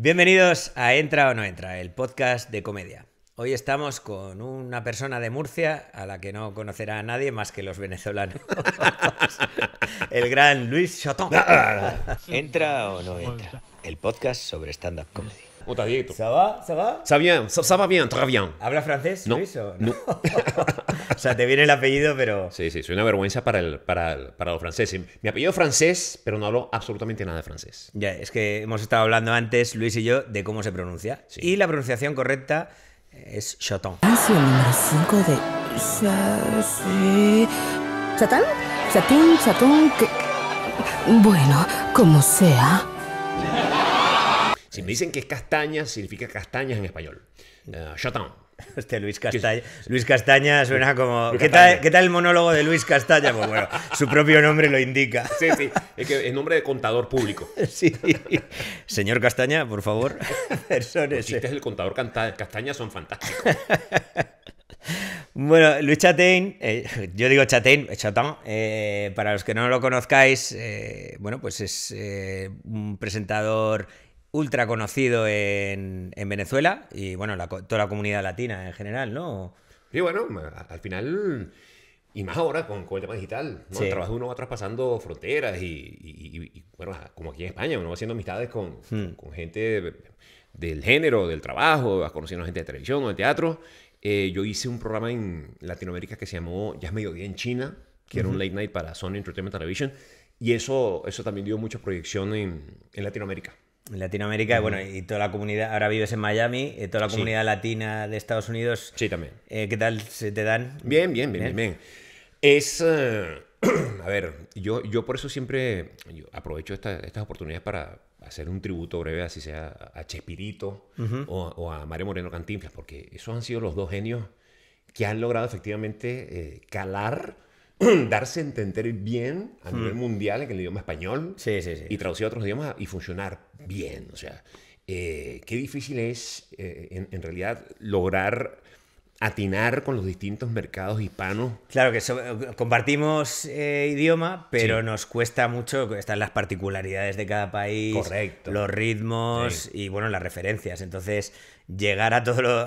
Bienvenidos a Entra o no entra, el podcast de comedia. Hoy estamos con una persona de Murcia a la que no conocerá nadie más que los venezolanos. el gran Luis Chotón. Ah, ah, ah. Entra o no entra, el podcast sobre stand-up comedy. ¿Sabes? ¿Sabes? dit, bien, très ¿Habla francés, No. Luis, no? o sea, te viene el apellido, pero... Sí, sí, soy una vergüenza para, el, para, para los franceses. Mi apellido es francés, pero no hablo absolutamente nada de francés. Ya, es que hemos estado hablando antes, Luis y yo, de cómo se pronuncia. Y la pronunciación correcta es Chaton. Canción número 5 de. Sa- Bueno, como sea. Si me dicen que es castaña, significa castañas en español. Chatán. Mm. Eh, este Luis Castaña. Luis Castaña suena como. ¿Qué, Tal, el monólogo de Luis Castaña? Pues bueno, su propio nombre lo indica. Sí, sí. Es nombre de contador público. Sí. Señor Castaña, por favor, Los chistes del contador Castaña son fantásticos. Bueno, Luis Chatein, eh, yo digo Chatein, eh, Chatán, para los que no lo conozcáis, bueno, pues es un presentador ultra conocido en, Venezuela y bueno, toda la comunidad latina en general, ¿no? Y bueno, al final, y más ahora con, con el tema digital, el trabajo uno va traspasando fronteras y, bueno, como aquí en España, uno va haciendo amistades hmm. con, gente del género, del trabajo, vas conociendo gente de televisión o de teatro. Eh, yo hice un programa en Latinoamérica que se llamó Ya es mediodía en China, que era un late night para Sony Entertainment Television, y eso, eso también dio mucha proyección en Latinoamérica. Latinoamérica, bueno, y toda la comunidad, ahora vives en Miami, eh, toda la comunidad latina de Estados Unidos. Sí, también. Eh, ¿Qué tal se te dan? Bien, bien, bien, ¿Eh? bien. Es, a ver, yo, yo por eso siempre aprovecho estas oportunidades para hacer un tributo breve, así sea a Chespirito o, a Mario Moreno Cantinflas, porque esos han sido los dos genios que han logrado efectivamente calar darse a entender bien a nivel mundial en el idioma español y traducir a otros idiomas y funcionar bien. O sea, eh, qué difícil es eh, en, realidad lograr atinar con los distintos mercados hispanos. Claro que compartimos eh, idioma, pero nos cuesta mucho, están las particularidades de cada país, Correcto. los ritmos y bueno, las referencias. Entonces, llegar a,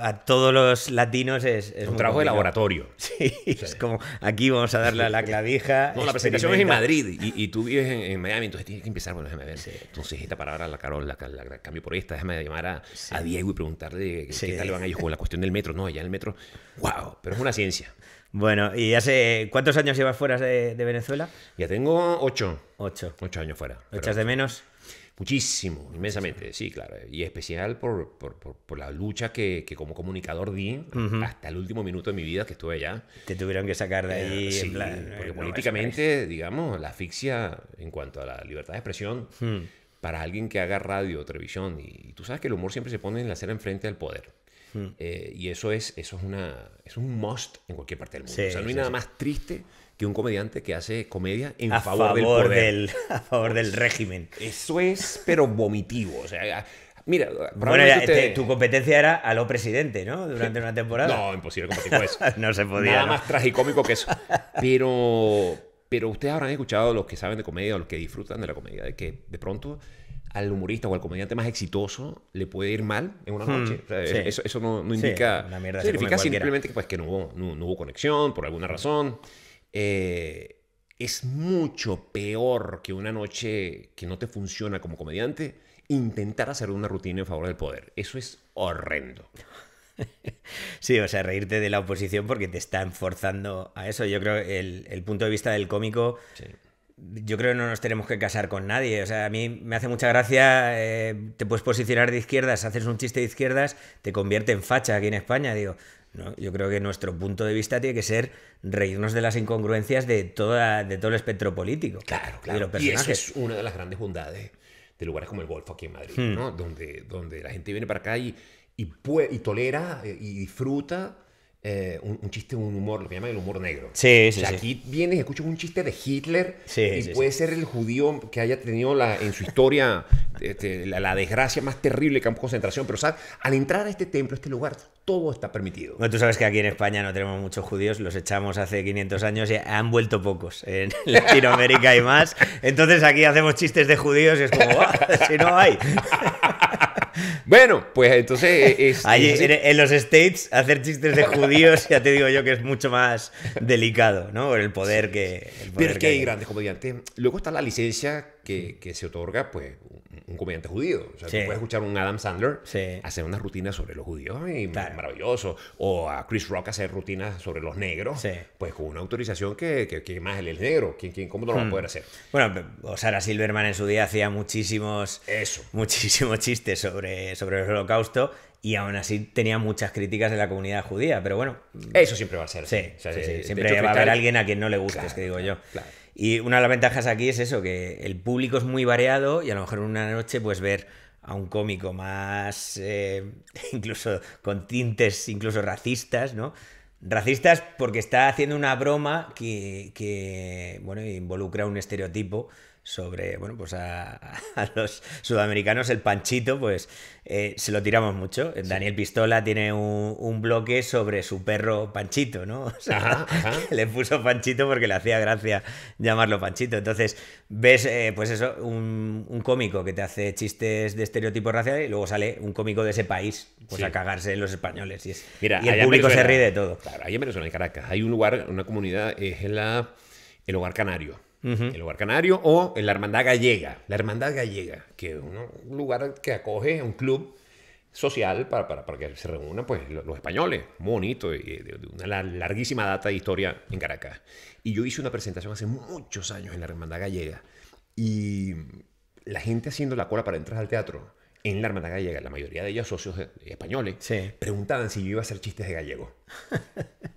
a todos los latinos es... un trabajo de laboratorio. Sí, es como aquí vamos a darle la clavija. No, la presentación es en Madrid y, tú vives en, Miami, entonces tienes que empezar, bueno, déjame ver. Entonces esta palabra la Carol la, cambio por esta, déjame llamar a, Diego y preguntarle qué tal van ellos con la cuestión del metro. No, allá en el metro, wow, pero es una ciencia. Bueno, ¿y hace cuántos años llevas fuera de, Venezuela? Ya tengo ocho. Ocho. Ocho años fuera. ¿Echas de menos? Muchísimo, inmensamente, sí, claro. Y especial por, la lucha que, como comunicador di hasta el último minuto de mi vida que estuve allá. Te tuvieron que sacar de ahí. Eh, eh, porque políticamente, digamos, la asfixia en cuanto a la libertad de expresión, hmm. para alguien que haga radio, o televisión, y, tú sabes que el humor siempre se pone en la acera enfrente del poder. Hmm. Eh, y eso es, eso es, una, es un must en cualquier parte del mundo. o sea, no hay nada más triste que un comediante que hace comedia en a favor, del a favor del régimen. Eso es, pero vomitivo. O sea, Mira, tu competencia era a lo presidente, ¿no? Durante una temporada. No, imposible no se podía. Nada más tragicómico que eso. Pero, pero ustedes habrán escuchado, los que saben de comedia los que disfrutan de la comedia, de que de pronto al humorista o al comediante más exitoso le puede ir mal en una hmm, noche. eso, eso, no, no indica. significa simplemente que, pues, que no, hubo, no hubo conexión por alguna razón. Eh, es mucho peor que una noche que no te funciona como comediante intentar hacer una rutina en favor del poder. Eso es horrendo. Sí, o sea, reírte de la oposición porque te están forzando a eso. Yo creo que el, punto de vista del cómico, yo creo que no nos tenemos que casar con nadie. O sea, a mí me hace mucha gracia, eh, te puedes posicionar de izquierdas, haces un chiste de izquierdas, te convierte en facha aquí en España. Digo, yo creo que nuestro punto de vista tiene que ser reírnos de las incongruencias de, toda, de todo el espectro político. Claro, claro. Y eso es una de las grandes bondades de lugares como el Golfo aquí en Madrid, hmm. Donde, donde la gente viene para acá y, y tolera eh, y disfruta eh, un, chiste, un humor, lo que llaman el humor negro. Sí, Aquí vienes y escuchas un chiste de Hitler y puede ser el judío que haya tenido la, en su historia este, la, desgracia más terrible campo de concentración. Pero, ¿sabes? Al entrar a este templo, a este lugar, todo está permitido. tú sabes que aquí en España no tenemos muchos judíos, los echamos hace 500 años y han vuelto pocos. En Latinoamérica hay más. Entonces aquí hacemos chistes de judíos y es como, si no hay. bueno, pues entonces... Eh, este, en, los States hacer chistes de judíos ya te digo yo que es mucho más delicado, ¿no? Por el poder que... Pero es que, hay grandes comediantes. Luego está la licencia que, se otorga pues, un, comediante judío. O sea, puedes escuchar a un Adam Sandler hacer unas rutinas sobre los judíos, y maravilloso. O a Chris Rock hacer rutinas sobre los negros, pues con una autorización que, más el negro. ¿Quién, quién, ¿Cómo no lo va a hmm. poder hacer? Bueno, o Sara Silverman en su día hacía muchísimos, muchísimos chistes sobre, sobre el holocausto y aún así tenía muchas críticas de la comunidad judía, pero bueno. Eso siempre va a ser. Sí, Siempre va a haber alguien a quien no le guste, es que digo yo. Claro. Y una de las ventajas aquí es eso, que el público es muy variado y a lo mejor en una noche puedes ver a un cómico más, eh, incluso con tintes incluso racistas, ¿no? Racistas porque está haciendo una broma que, que bueno, involucra un estereotipo sobre, bueno, pues a, los sudamericanos el panchito, pues eh, se lo tiramos mucho. Daniel Pistola tiene un, bloque sobre su perro Panchito, ¿no? O sea, le puso Panchito porque le hacía gracia llamarlo Panchito. Entonces, ves, eh, pues eso, un, cómico que te hace chistes de estereotipos raciales y luego sale un cómico de ese país, pues a cagarse en los españoles. Y, el público se ríe de todo. Claro, ahí en en Caracas, hay un lugar, una comunidad, eh, es la, el hogar canario el lugar canario o la hermandad gallega, la hermandad gallega, que es un lugar que acoge un club social para, para, para que se reúnan pues, los, españoles, muy bonito, de, de, una larguísima data de historia en Caracas. Y yo hice una presentación hace muchos años en la hermandad gallega y la gente haciendo la cola para entrar al teatro en la Armada Gallega, la mayoría de ellos socios españoles, preguntaban si yo iba a hacer chistes de gallego.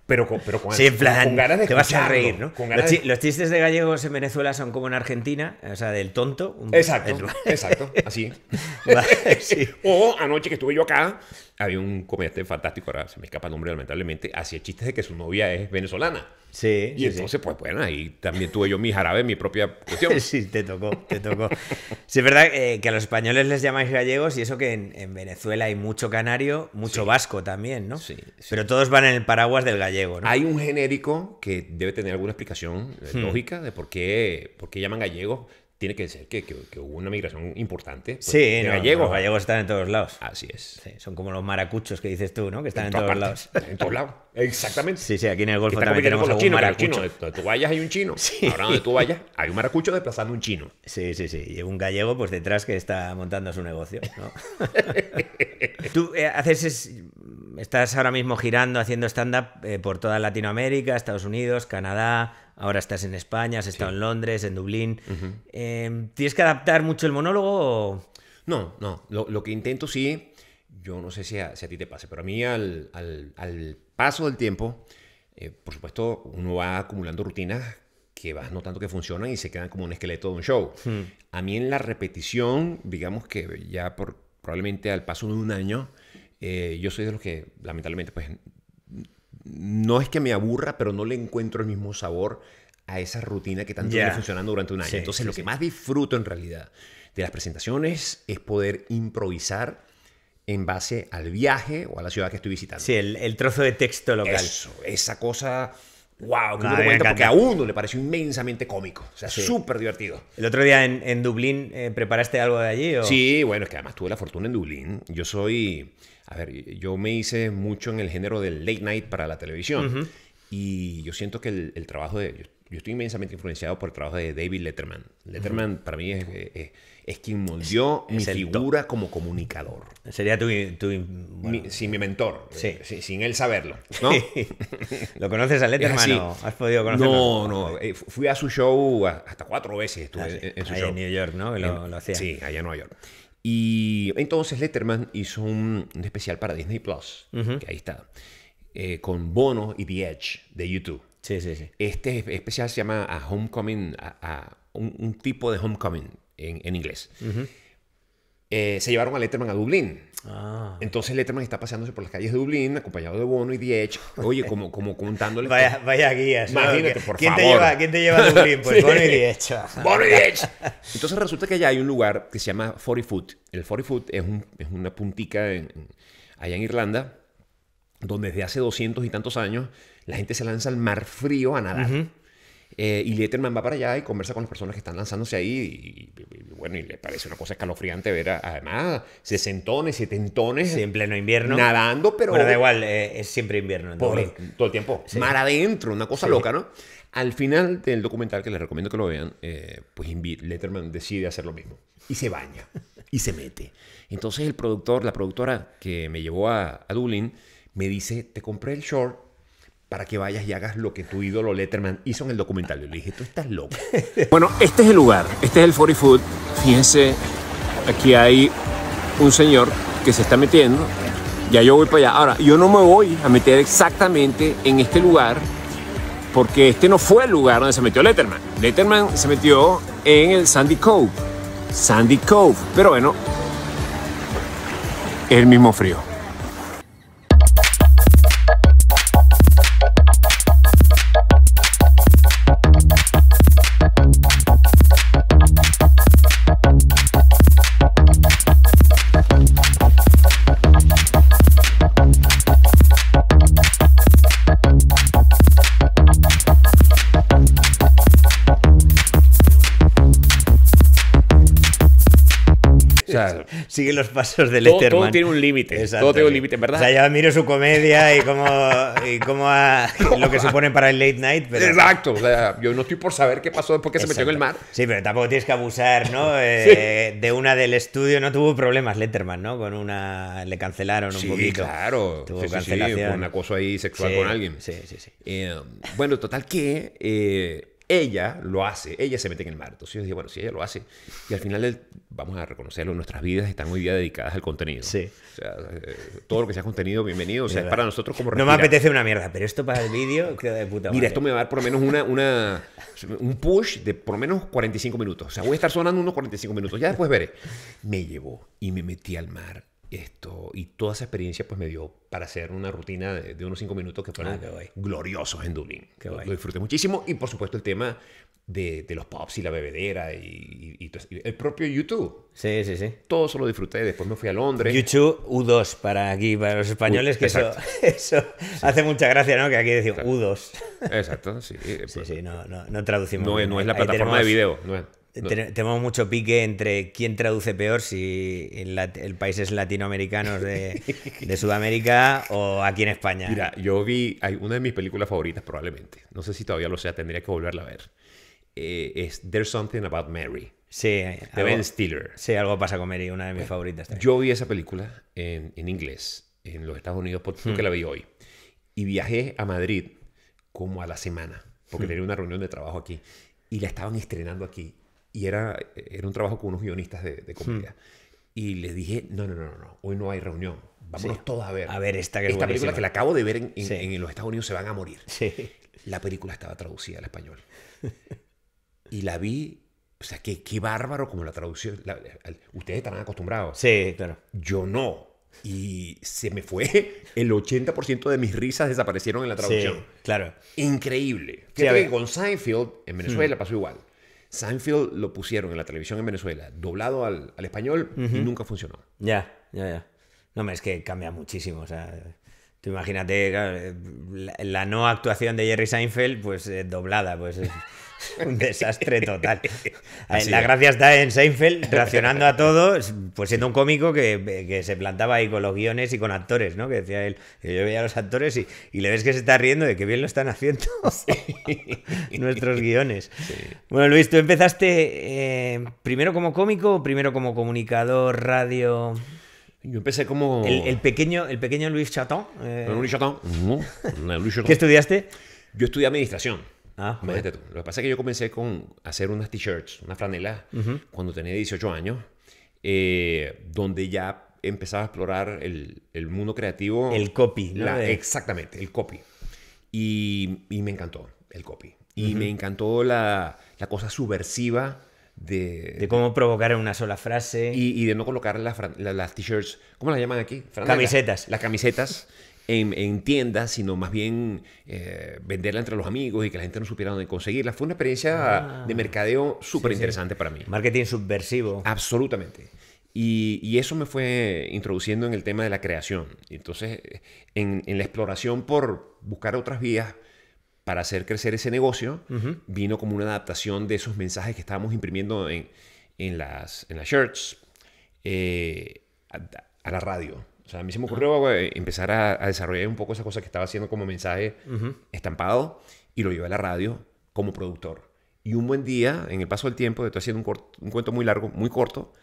Pero con, pero con, ganas de te vas a reír, ¿no? los, chistes de gallegos en Venezuela son como en Argentina, o sea, del tonto. Exacto, exacto, así. O anoche que estuve yo acá, había un comediante fantástico, ahora se me escapa el nombre lamentablemente, hacía chistes de que su novia es venezolana. Sí. Y entonces, pues bueno, ahí también tuve yo mi jarabe, mi propia cuestión. sí, te tocó, te tocó. sí, es verdad eh, que a los españoles les llamáis gallegos y eso que en, Venezuela hay mucho canario, mucho vasco también, ¿no? Sí, Pero todos van en el paraguas del gallego, ¿no? Hay un genérico que debe tener alguna explicación eh, hmm. lógica de por qué, por qué llaman gallegos tiene que ser que, hubo una migración importante. Pues, sí, en gallegos. gallegos están en todos lados. Así es. son como los maracuchos que dices tú, ¿no? Que están en, todos lados. En todos lados. Exactamente. Sí, sí, aquí en el Golfo también tenemos un maracucho. tú vayas hay un chino. Ahora donde tú vayas hay un maracucho desplazando un chino. Sí, sí, sí. Y un gallego pues detrás que está montando su negocio. tú eh, haces estás ahora mismo girando, haciendo stand-up eh, por toda Latinoamérica, Estados Unidos, Canadá, ahora estás en España, has estado en Londres, en Dublín. Eh, ¿Tienes que adaptar mucho el monólogo? O... No, no. lo que intento sí yo no sé si a, ti te pase, pero a mí al, paso del tiempo, eh, por supuesto, uno va acumulando rutinas que vas notando que funcionan y se quedan como un esqueleto de un show. Hmm. A mí en la repetición, digamos que ya por, probablemente al paso de un año, eh, yo soy de los que lamentablemente pues no es que me aburra, pero no le encuentro el mismo sabor a esa rutina que tanto funcionando durante un año. Entonces lo que más disfruto en realidad de las presentaciones es poder improvisar en base al viaje o a la ciudad que estoy visitando. Sí, el, el trozo de texto local. esa cosa wow, que porque a uno le pareció inmensamente cómico. O sea, súper divertido. ¿El otro día en, en Dublín eh, preparaste algo de allí? Sí, bueno, es que además tuve la fortuna en Dublín. Yo soy. A ver, yo me hice mucho en el género del late night para la televisión. Y yo siento que el, el trabajo de. Yo, estoy inmensamente influenciado por el trabajo de David Letterman. Letterman para mí es es quien moldeó mi figura como comunicador. Sería tu... tu mi, mentor. Eh, sí. sin él saberlo, ¿no? ¿Lo conoces a Letterman ¿Has podido conocerlo? No, no. Eh, fui a su show hasta cuatro veces estuve ah, en, su show. en New York, ¿no? lo, hacía. Sí, allá en Nueva York. Y entonces Letterman hizo un, especial para Disney Plus, que ahí está, eh, con Bono y The Edge de YouTube. Sí, sí, sí. Este especial se llama Homecoming, a, un, tipo de Homecoming, en, en inglés. Eh, se llevaron a Letterman a Dublín. Ah. Entonces Letterman está paseándose por las calles de Dublín, acompañado de Bono y Diech. Oye, como, como contándole. vaya, vaya guía. Imagínate, por ¿Quién favor. Te lleva, ¿Quién te lleva a Dublín? Pues Bono y Diech. Bono y Diech. Entonces resulta que allá hay un lugar que se llama 40 Foot. El 40 Foot es, un, es una puntica en, allá en Irlanda, donde desde hace 200 y tantos años la gente se lanza al mar frío a nadar. Eh, y Letterman va para allá y conversa con las personas que están lanzándose ahí. Y, bueno, y le parece una cosa escalofriante ver, a, además, sesentones, setentones. en pleno invierno. Nadando, pero. Bueno, da igual, eh, es siempre invierno. todo el tiempo. Mar adentro, una cosa loca, ¿no? Al final del documental, que les recomiendo que lo vean, eh, pues Letterman decide hacer lo mismo. Y se baña. y se mete. Entonces el productor, la productora que me llevó a, a Dublín, me dice, te compré el short para que vayas y hagas lo que tu ídolo Letterman hizo en el documental. le dije, tú estás loco. bueno, este es el lugar, este es el 40 Food. Fíjense, aquí hay un señor que se está metiendo. Ya yo voy para allá. Ahora, yo no me voy a meter exactamente en este lugar porque este no fue el lugar donde se metió Letterman. Letterman se metió en el Sandy Cove. Sandy Cove. Pero bueno, el mismo frío. sigue los pasos de Letterman. Todo, tiene un límite. Todo tiene un límite, ¿verdad? O sea, yo miro su comedia y cómo, y cómo lo que supone para el late night. Pero... Exacto. O sea, yo no estoy por saber qué pasó porque se metió en el mar. Sí, pero tampoco tienes que abusar, ¿no? Eh, de una del estudio. No tuvo problemas Letterman, ¿no? Con una. Le cancelaron un sí, poquito. Claro. Tuvo sí, cancelación. Sí, un acoso ahí sexual con alguien. Sí, sí, sí. Eh, bueno, total que. Eh, ella lo hace, ella se mete en el mar. Entonces yo dije, bueno, si ella lo hace, y al final vamos a reconocerlo, nuestras vidas están hoy día dedicadas al contenido. Sí. Eh, todo lo que sea contenido, bienvenido. O sea, es para nosotros como No me apetece una mierda, pero esto para el vídeo queda de puta madre. Mira, esto me va a dar por lo menos una, una, un push de por lo menos 45 minutos. O sea, voy a estar sonando unos 45 minutos. Ya después veré. Me llevó y me metí al mar esto, y toda esa experiencia pues me dio para hacer una rutina de, unos cinco minutos que fueron ah, gloriosos en Dublín. Lo, disfruté muchísimo y por supuesto el tema de, los pubs y la bebedera y, el propio YouTube. Sí, sí, sí. Todo eso lo disfruté. Después me fui a Londres. YouTube U2 para aquí, para los españoles, que eso, hace mucha gracia, ¿no? Que aquí decimos U2. Exacto, sí. sí, pues. no, traducimos. No, es la plataforma de video. No es. Tenemos mucho pique entre quién traduce peor, si en el país es de, Sudamérica o aquí en España. Mira, yo vi una de mis películas favoritas probablemente. No sé si todavía lo sea, tendría que volverla a ver. Eh, es There's Something About Mary. Sí, de Ben Stiller. Sí, algo pasa con Mary, una de mis eh, favoritas. Yo vi esa película en, inglés, en los Estados Unidos, porque que hmm. la vi hoy. Y viajé a Madrid como a la semana, porque hmm. tenía una reunión de trabajo aquí. Y la estaban estrenando aquí y era, era un trabajo con unos guionistas de, de comedia. Hmm. Y les dije, no, no, no, no, hoy no hay reunión. Vámonos todos a ver. A ver esta, esta película que la acabo de ver en, los Estados Unidos se van a morir. Sí. La película estaba traducida al español. y la vi, o sea, qué, qué bárbaro como la traducción. ustedes estarán acostumbrados. Sí, claro. Yo no. Y se me fue el 80% de mis risas desaparecieron en la traducción. claro. Increíble. que con Seinfeld en Venezuela hmm. pasó igual. Seinfeld lo pusieron en la televisión en Venezuela, doblado al, español, y nunca funcionó. Ya, ya, ya. No, es que cambia muchísimo. O sea, imagínate, eh, la, no actuación de Jerry Seinfeld, pues eh, doblada, pues un desastre total. la gracia está en Seinfeld reaccionando a todo, pues siendo un cómico que, se plantaba ahí con los guiones y con actores, ¿no? Que decía él, yo veía a los actores y, le ves que se está riendo de que bien lo están haciendo nuestros guiones. Bueno, Luis, tú empezaste eh, primero como cómico, primero como comunicador, radio. Yo empecé como... El, pequeño, el pequeño Luis Chatón. Eh... Luis Chatón. ¿Qué estudiaste? Yo estudié administración. Ah, Lo que pasa es que yo comencé con hacer unas t-shirts, unas franelas, cuando tenía 18 años, eh, donde ya empezaba a explorar el, el mundo creativo. El copy. exactamente, el copy. Y, y, me encantó el copy. Y me encantó la, la cosa subversiva de, cómo provocar en una sola frase. Y, de no colocar las, t-shirts, ¿cómo las llaman aquí? camisetas. Las, camisetas en, tiendas, sino más bien eh, venderla entre los amigos y que la gente no supiera dónde conseguirla. Fue una experiencia ah. de mercadeo súper interesante para mí. Marketing subversivo. Absolutamente. Y, eso me fue introduciendo en el tema de la creación. Entonces, en, en la exploración por buscar otras vías para hacer crecer ese negocio, vino como una adaptación de esos mensajes que estábamos imprimiendo en, las, en las shirts eh, a, la radio. O sea, a mí se me ocurrió eh, empezar a, desarrollar un poco esa cosa que estaba haciendo como mensaje estampado y lo llevé a la radio como productor. Y un buen día, en el paso del tiempo, estoy haciendo un, cuento muy largo, muy corto,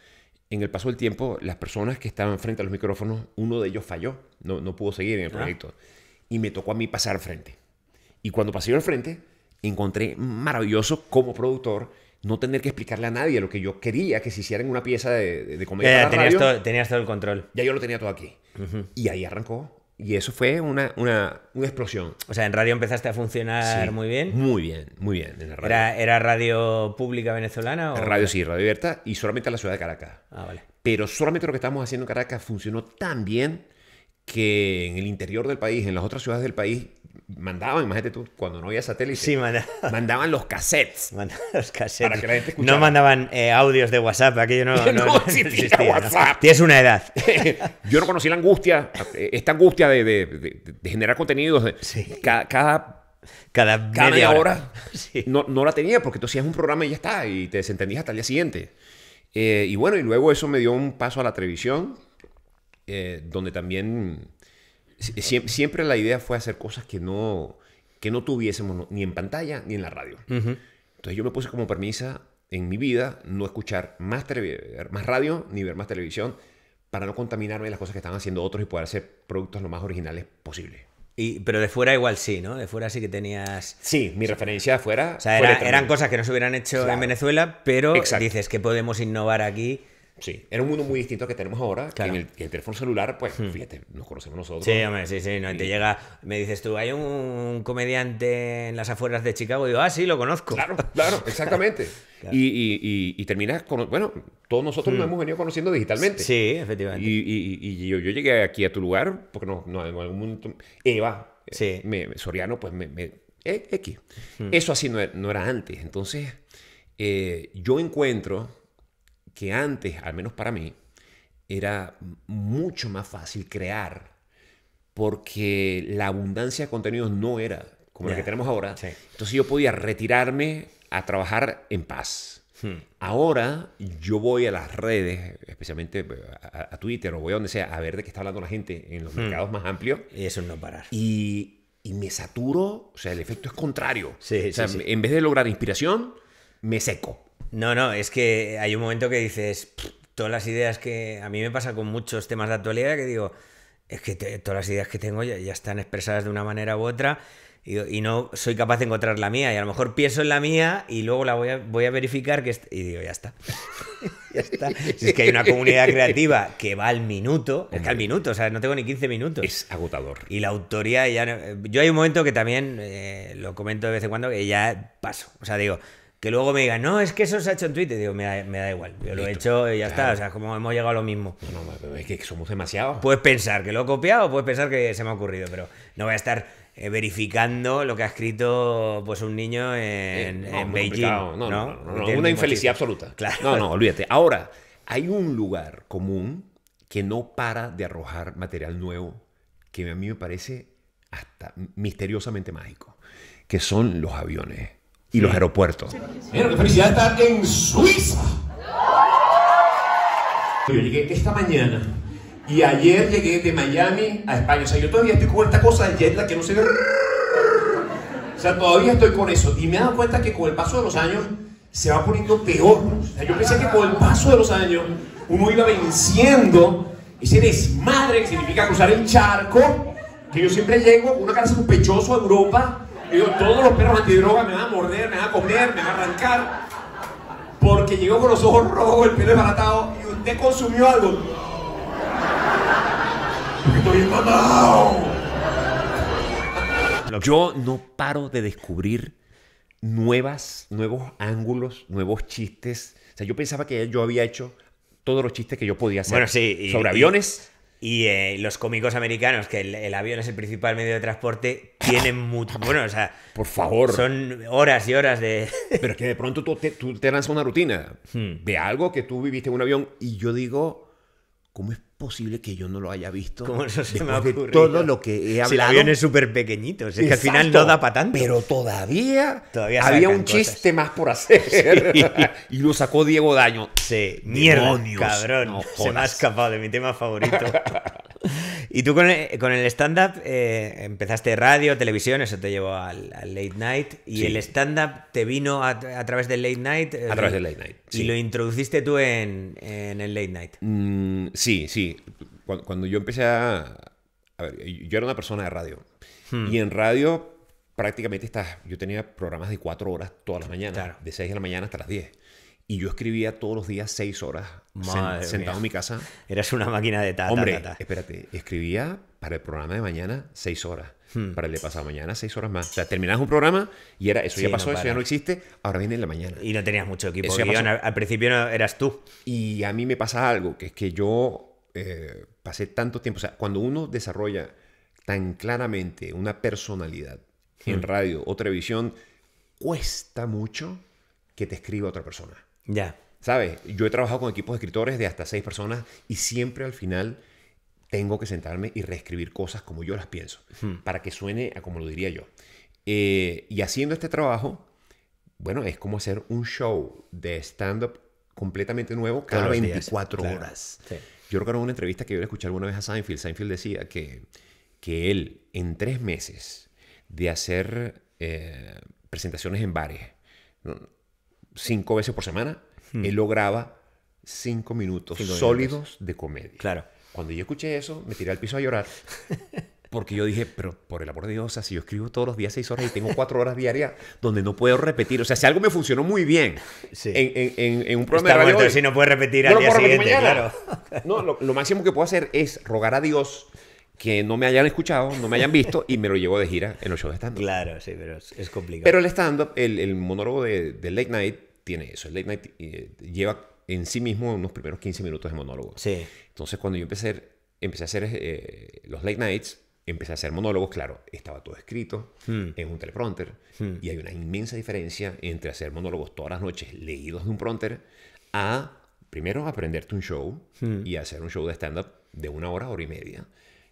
en el paso del tiempo, las personas que estaban frente a los micrófonos, uno de ellos falló, no, pudo seguir en el ah. proyecto. Y me tocó a mí pasar frente. Y cuando pasé yo al frente, encontré maravilloso como productor no tener que explicarle a nadie lo que yo quería que se hiciera en una pieza de, comedia. Ya, eh, tenías, Todo, el control. Ya yo lo tenía todo aquí. Y ahí arrancó. Y eso fue una, una, explosión. O sea, en radio empezaste a funcionar muy bien. Muy bien, muy bien. ¿Era, radio pública venezolana? O... Radio sí, radio abierta y solamente en la ciudad de Caracas. Ah, vale. Pero solamente lo que estábamos haciendo en Caracas funcionó tan bien que en el interior del país, en las otras ciudades del país, mandaban, imagínate tú, cuando no había satélite, mandaban los cassettes. Mandaban los cassettes. Para que la gente escuchara. No mandaban eh, audios de WhatsApp, aquello no, no, existía, Tienes una edad. Yo no conocí la angustia, esta angustia de, generar contenidos. Cada, cada media hora, no, la tenía porque tú hacías un programa y ya está, y te desentendías hasta el día siguiente. Eh, y bueno, y luego eso me dio un paso a la televisión, eh, donde también siempre la idea fue hacer cosas que no, que no tuviésemos ni en pantalla ni en la radio. Entonces yo me puse como permisa en mi vida no escuchar más, más radio ni ver más televisión para no contaminarme las cosas que estaban haciendo otros y poder hacer productos lo más originales posible. Y, pero de fuera igual sí, ¿no? De fuera sí que tenías... Sí, mi referencia de fuera... O sea, eran cosas que no se hubieran hecho en Venezuela, pero dices que podemos innovar aquí Sí, era un mundo muy distinto al que tenemos ahora. Que el, teléfono celular, pues hmm. fíjate, nos conocemos nosotros. Sí, hombre, sí, sí. llega, me dices tú, hay un, comediante en las afueras de Chicago. Y digo, ah, sí, lo conozco. Claro, claro, exactamente. Y, terminas con. Bueno, todos nosotros nos hmm. hemos venido conociendo digitalmente. Sí, efectivamente. Y, yo, llegué aquí a tu lugar porque no, no en algún Eva, eh, Soriano, pues me. Eh, hmm. Eso así no era, antes. Entonces, eh, yo encuentro que antes, al menos para mí, era mucho más fácil crear porque la abundancia de contenidos no era como la que tenemos ahora. Entonces yo podía retirarme a trabajar en paz. Hmm. Ahora yo voy a las redes, especialmente eh, a, Twitter o voy a donde sea, a ver de qué está hablando la gente en los hmm. mercados más amplios. Y eso no parar. Y, y me saturo, o sea, el efecto es contrario. Sí, o sea, en vez de lograr inspiración, me seco. No, no, es que hay un momento que dices, todas las ideas que a mí me pasa con muchos temas de actualidad que digo, es que todas las ideas que tengo ya, están expresadas de una manera u otra y, no soy capaz de encontrar la mía. Y a lo mejor pienso en la mía y luego la voy a, voy a verificar que y digo, ya está. ya está. Si es que hay una comunidad creativa que va al minuto, es que al minuto, o sea, no tengo ni 15 minutos. Es agotador. Y la autoría ya... yo hay un momento que también, eh, lo comento de vez en cuando, que ya paso. O sea, digo, que luego me digan, no, es que eso se ha hecho en Twitter. Digo, me da, igual, yo lo he hecho y ya está. O sea, como hemos llegado a lo mismo. No, no, es que somos demasiados. Puedes pensar que lo he copiado, puedes pensar que se me ha ocurrido, pero no voy a estar eh, verificando lo que ha escrito pues un niño en, eh, Beijing. No, no, no, una infelicidad absoluta. Claro. No, no, olvídate. Ahora, hay un lugar común que no para de arrojar material nuevo que a mí me parece hasta misteriosamente mágico, que son los aviones y los aeropuertos. Mira, qué felicidad estar en Suiza. Yo llegué esta mañana y ayer llegué de Miami a España. O sea, yo todavía estoy con esta cosa de jet que no sé. O sea, todavía estoy con eso. Y me he dado cuenta que con el paso de los años se va poniendo peor. O sea, yo pensé que con el paso de los años uno iba venciendo ese desmadre que significa cruzar el charco. Que yo siempre llego, una cara sospechoso a Europa digo, todos los perros antidroga me van a morder, me van a comer, me van a arrancar. Porque llegó con los ojos rojos, el pelo desbaratado y usted consumió algo. estoy empatado. Yo no paro de descubrir nuevas, nuevos ángulos, nuevos chistes. O sea, yo pensaba que yo había hecho todos los chistes que yo podía hacer. sobre aviones, y eh, los cómicos americanos, que el, avión es el principal medio de transporte, tienen mucho. Bueno, o sea. Por favor. Son horas y horas de. Pero es que de pronto tú te, te lanzas una rutina hmm. de algo que tú viviste en un avión y yo digo, ¿cómo es posible que yo no lo haya visto. todo lo que he hablado. el avión es súper pequeñito, es que al final no da para tanto. Pero todavía, todavía había un chiste más por hacer. y lo sacó Diego Daño. Sí, mierda, cabrón. se me ha escapado de mi tema favorito. y tú con el, stand-up eh, empezaste radio, televisión, eso te llevó al, late night. Y el stand-up te vino a, través del late night. a través del late night. Y lo introduciste tú en, el late night. Mm, sí, sí cuando, yo empecé a... A ver, yo era una persona de radio. Hmm. Y en radio prácticamente estás... Yo tenía programas de cuatro horas todas las mañanas. Claro. De 6 de la mañana hasta las 10. Y yo escribía todos los días seis horas sentado en mi casa. Eras una máquina de tata. Hombre, espérate. Escribía para el programa de mañana seis horas. Hmm. Para el de pasado mañana, seis horas más. O sea, terminabas un programa y era eso ya pasó, eso ya no existe, ahora viene en la mañana. Y no tenías mucho equipo. Al principio eras tú. Y a mí me pasa algo, que es que yo eh, pasé tanto tiempo, o sea, cuando uno desarrolla tan claramente una personalidad en hmm. radio o televisión, cuesta mucho que te escriba otra persona. Ya. ¿Sabes? Yo he trabajado con equipos de escritores de hasta seis personas y siempre al final tengo que sentarme y reescribir cosas como yo las pienso, hmm. para que suene a como lo diría yo. Eh, y haciendo este trabajo, bueno, es como hacer un show de stand-up completamente nuevo cada 24 horas. Yo recuerdo una entrevista que yo le escuché alguna vez a Seinfeld. Seinfeld decía que, que él, en tres meses de hacer eh, presentaciones en bares, cinco veces por semana, hmm. él lograba cinco minutos sólidos de comedia. Claro. Cuando yo escuché eso, me tiré al piso a llorar. porque yo dije, pero por el amor de Dios, si yo escribo todos los días seis horas y tengo cuatro horas diarias donde no puedo repetir, o sea, si algo me funcionó muy bien en, en, en, un programa Está de si no puedes repetir al día siguiente, claro. No, lo, máximo que puedo hacer es rogar a Dios que no me hayan escuchado, no me hayan visto y me lo llevo de gira en los shows de stand-up. Claro, sí, pero es, complicado. Pero el stand-up, el, el, monólogo de, Late Night tiene eso. El Late Night eh, lleva en sí mismo unos primeros 15 minutos de monólogo. Sí. Entonces, cuando yo empecé, empecé a hacer eh, los Late Nights, empecé a hacer monólogos, claro, estaba todo escrito hmm. en un teleprompter hmm. y hay una inmensa diferencia entre hacer monólogos todas las noches leídos de un prompter a primero aprenderte un show hmm. y hacer un show de stand-up de una hora, hora y media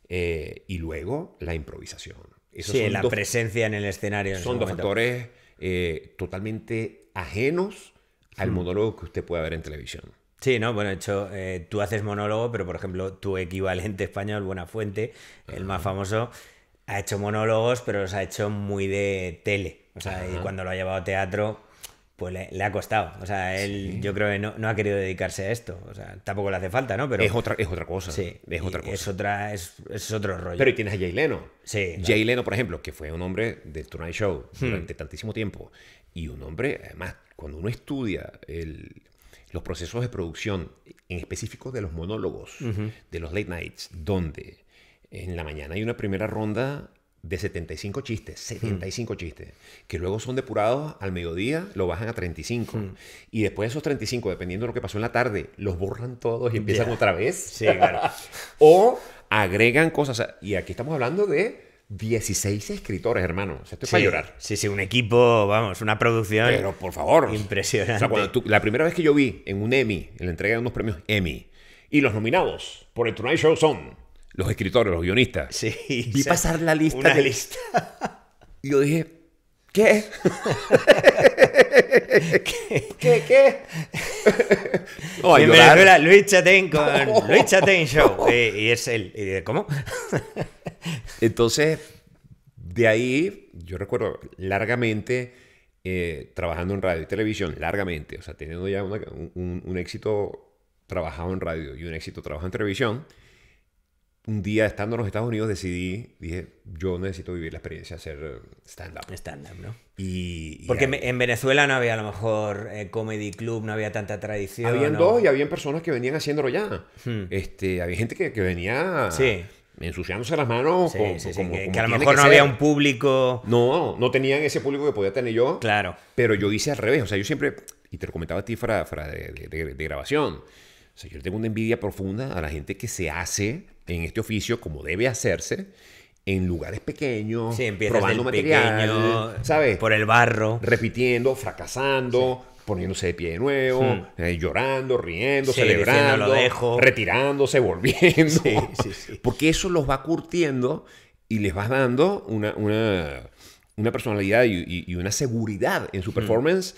eh, y luego la improvisación. sí, la presencia en el escenario. son dos factores eh, totalmente ajenos al monólogo que usted puede ver en televisión. Sí, no, bueno, hecho, eh, tú haces monólogo, pero por ejemplo, tu equivalente español, Buenafuente, fuente el más ah. famoso, ha hecho monólogos, pero los ha hecho muy de tele. O sea, y cuando lo ha llevado a teatro, pues le, ha costado. O sea, él yo creo que no, ha querido dedicarse a esto. O sea, tampoco le hace falta, ¿no? Pero es otra, es otra cosa. Sí. Es otra cosa. Es, otra, es, es, otro rollo. Pero y tienes a Jay Leno. Sí. Jay Leno, por ejemplo, que fue un hombre del Tonight Show hmm. durante tantísimo tiempo. Y un hombre, además, cuando uno estudia el, los procesos de producción, en específico de los monólogos, de los late nights, donde en la mañana hay una primera ronda de 75 chistes, 75 chistes, que luego son depurados al mediodía, lo bajan a 35. Y después de esos 35, dependiendo de lo que pasó en la tarde, los borran todos y empiezan otra vez. o agregan cosas. Y aquí estamos hablando de 16 escritores, hermano. se para llorar. Sí, sí, un equipo, vamos, una producción. Pero por favor. Impresionante. la primera vez que yo vi en un Emmy, en la entrega de unos premios Emmy, y los nominados por el Tonight Show son los escritores, los guionistas. Sí. Vi pasar la lista. de... lista. Y yo dije, ¿qué? ¿Qué? ¿Qué? ¿Qué? Luis Chaten con Luis Show. Y, es el. ¿Cómo? Entonces, de ahí, yo recuerdo largamente eh, trabajando en radio y televisión, largamente, o sea, teniendo ya un, éxito trabajado en radio y un éxito trabajado en televisión. Un día estando en los Estados Unidos decidí, dije, yo necesito vivir la experiencia de hacer eh, stand-up. Stand-up, ¿no? Y, Porque en Venezuela no había a lo mejor eh, comedy club, no había tanta tradición. Habían dos y habían personas que venían haciéndolo ya. Hmm. Este, había gente que, que venía. Sí ensuciándose las manos. que, a lo mejor no había un público. No, no tenían ese público que podía tener yo. Claro. Pero yo hice al revés. O sea, yo siempre, y te lo comentaba a ti de, grabación, o sea, yo tengo una envidia profunda a la gente que se hace en este oficio como debe hacerse en lugares pequeños, probando material, ¿sabes? Por el barro. Repitiendo, fracasando poniéndose de pie de nuevo, hmm. eh, llorando, riendo, celebrando, retirándose, volviendo. Porque eso los va curtiendo y les va dando una, personalidad y, una seguridad en su hmm. performance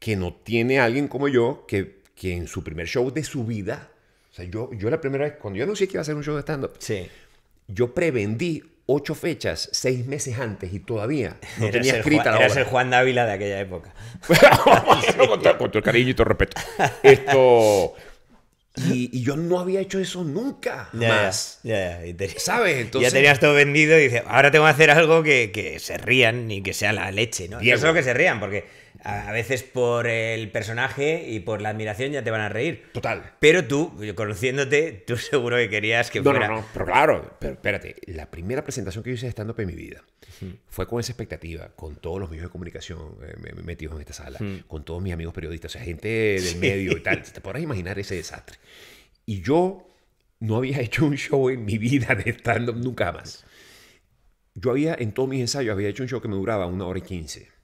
que no tiene alguien como yo que, en su primer show de su vida, o sea, yo, yo la primera vez, cuando yo anuncié que iba a hacer un show de stand-up, yo prevendí ocho fechas, seis meses antes y todavía no tenía escrita la obra. Eras el Juan Dávila de aquella época. Vamos con, todo, con cariño y todo respeto. Esto... Y, yo no había hecho eso nunca ya, más. Ya, ¿Sabes? Entonces, ya tenías todo vendido y dices, ahora tengo que hacer algo que, que se rían y que sea la leche, ¿no? Y es lo que se rían, porque a veces por el personaje y por la admiración ya te van a reír. Total. Pero tú, conociéndote, tú seguro que querías que no, fuera. No, no, pero claro, pero espérate, la primera presentación que hice de stand-up en mi vida fue con esa expectativa, con todos los medios de comunicación eh, metidos en esta sala, con todos mis amigos periodistas, o sea, gente del medio y tal. Te podrás imaginar ese desastre. Y yo no había hecho un show en mi vida de stand-up nunca más. Yo había, en todos mis ensayos, había hecho un show que me duraba una hora y quince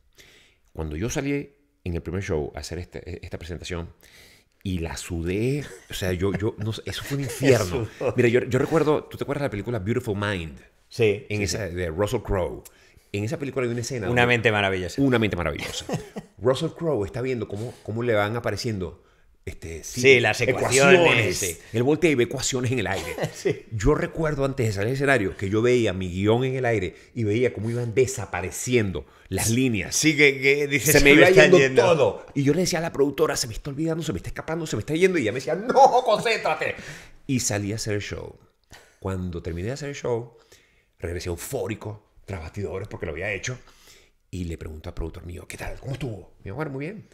cuando yo salí en el primer show a hacer este, esta presentación y la sudé, o sea, yo, yo, eso fue un infierno. Mira, yo, recuerdo, ¿tú te acuerdas de la película Beautiful Mind? Sí. En De Russell Crowe. En esa película hay una escena. Una mente maravillosa. Una mente maravillosa. Russell Crowe está viendo cómo, cómo le van apareciendo este, sí, las ecuaciones. El volteo de ecuaciones en el aire. Yo recuerdo antes de salir al escenario que yo veía mi guión en el aire y veía cómo iban desapareciendo las líneas. Sí, que, dice, se, me iba yendo, todo. Y yo le decía a la productora, se me está olvidando, se me está escapando, se me está yendo. Y ella me decía, no, concéntrate. y salí a hacer el show. Cuando terminé de hacer el show, regresé eufórico, tras bastidores, porque lo había hecho. Y le pregunto al productor mío, ¿qué tal? ¿Cómo estuvo? Me dijo, muy bien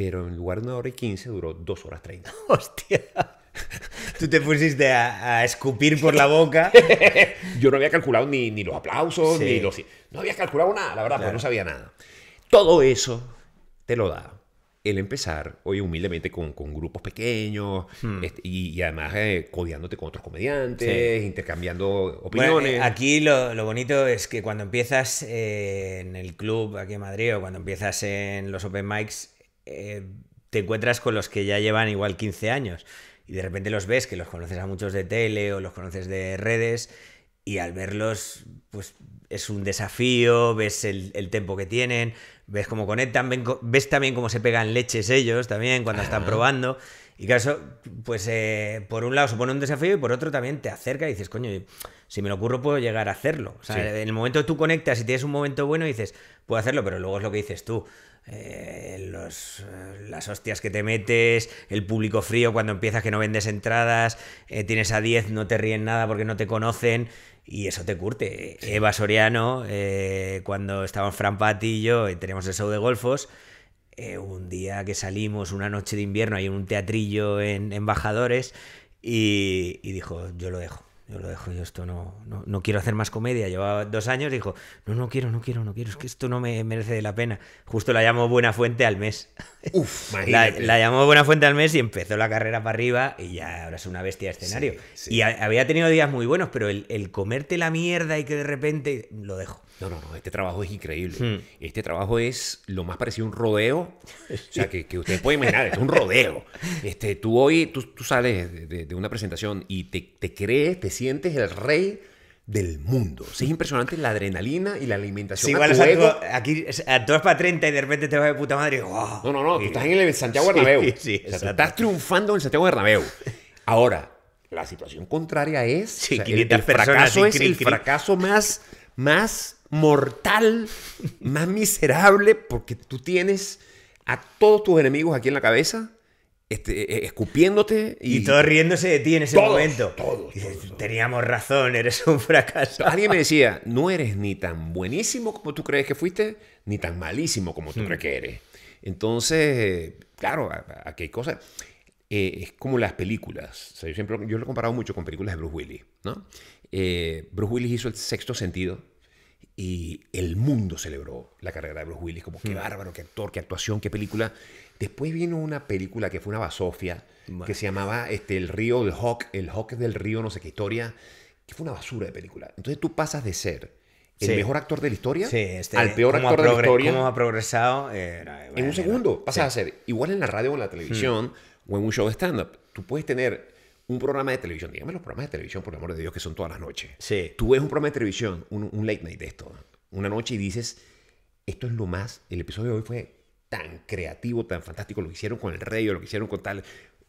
pero en lugar de una hora y quince duró dos horas treinta. Hostia. Tú te pusiste a, escupir por la boca. Yo no había calculado ni, ni los aplausos, ni los... No había calculado nada, la verdad, pues no sabía nada. Todo eso te lo da el empezar, hoy humildemente, con, con grupos pequeños hmm. este, y, además eh, codiándote con otros comediantes, intercambiando opiniones. Eh, aquí lo, lo, bonito es que cuando empiezas eh, en el club aquí en Madrid o cuando empiezas en los open mics, eh, te encuentras con los que ya llevan igual 15 años y de repente los ves, que los conoces a muchos de tele o los conoces de redes y al verlos, pues es un desafío, ves el, el tempo que tienen, ves cómo conectan, ves también cómo se pegan leches ellos también cuando están probando. Y caso eso, pues eh, por un lado supone un desafío y por otro también te acerca y dices, coño, si me lo ocurro puedo llegar a hacerlo. en el momento tú conectas y tienes un momento bueno, dices, puedo hacerlo, pero luego es lo que dices tú. Eh, los, eh, las hostias que te metes, el público frío cuando empiezas que no vendes entradas, eh, tienes a 10, no te ríen nada porque no te conocen y eso te curte. Eva Soriano, eh, cuando estábamos Fran Pati y yo, tenemos el show de golfos, un día que salimos, una noche de invierno, hay un teatrillo en Embajadores y dijo, yo lo dejo yo lo dejo, yo esto no, no, no, quiero hacer más comedia. Llevaba dos años y dijo, no, no quiero, no quiero, no quiero, es que esto no me merece la pena. Justo la llamo Buena Fuente al mes. Uf, la, llamó Buena Fuente al mes y empezó la carrera para arriba y ya ahora es una bestia de escenario. Y había tenido días muy buenos, pero el, comerte la mierda y que de repente lo dejo. No, no, no, este trabajo es increíble. Hmm. Este trabajo es lo más parecido a un rodeo. O sea, que, que puede puede imaginar, es un rodeo. Este, tú hoy, tú, sales de, una presentación y te crees, te sientes el rey del mundo. es impresionante la adrenalina y la alimentación. Sí, ah, igual a tu ego. A, aquí para 30 y de repente te vas de puta madre. No, no, no, tú estás en el Santiago Bernabéu. Sí, o sea, estás triunfando en el Santiago Bernabéu. Ahora, la situación contraria es el, fracaso es el fracaso más más mortal, más miserable porque tú tienes a todos tus enemigos aquí en la cabeza este, eh, eh, escupiéndote y... y todos riéndose de ti en ese momento. Todos, Teníamos razón, eres un fracaso. Alguien me decía, no eres ni tan buenísimo como tú crees que fuiste, ni tan malísimo como tú hmm. crees que eres. Entonces, claro, aquí hay cosas... Eh, es como las películas. yo, siempre, yo lo he comparado mucho con películas de Bruce Willis. ¿no? Bruce Willis hizo el sexto sentido y el mundo celebró la carrera de Bruce Willis. Como qué hmm. bárbaro, qué actor, qué actuación, qué película. Después vino una película que fue una basofia, que se llamaba este, El río, el Hawk, el Hawk del río, no sé qué historia, que fue una basura de película. Entonces tú pasas de ser el mejor actor de la historia este, al peor actor de la historia. ¿Cómo ha progresado? en un segundo pasas a ser igual en la radio o en la televisión o en un show de stand-up. Tú puedes tener un programa de televisión, dígame los programas de televisión, por el amor de Dios, que son todas las noches. Sí. Tú ves un programa de televisión, un, un late night de esto, una noche y dices, esto es lo más, el episodio de hoy fue tan creativo, tan fantástico, lo que hicieron con el rey o lo que hicieron con tal,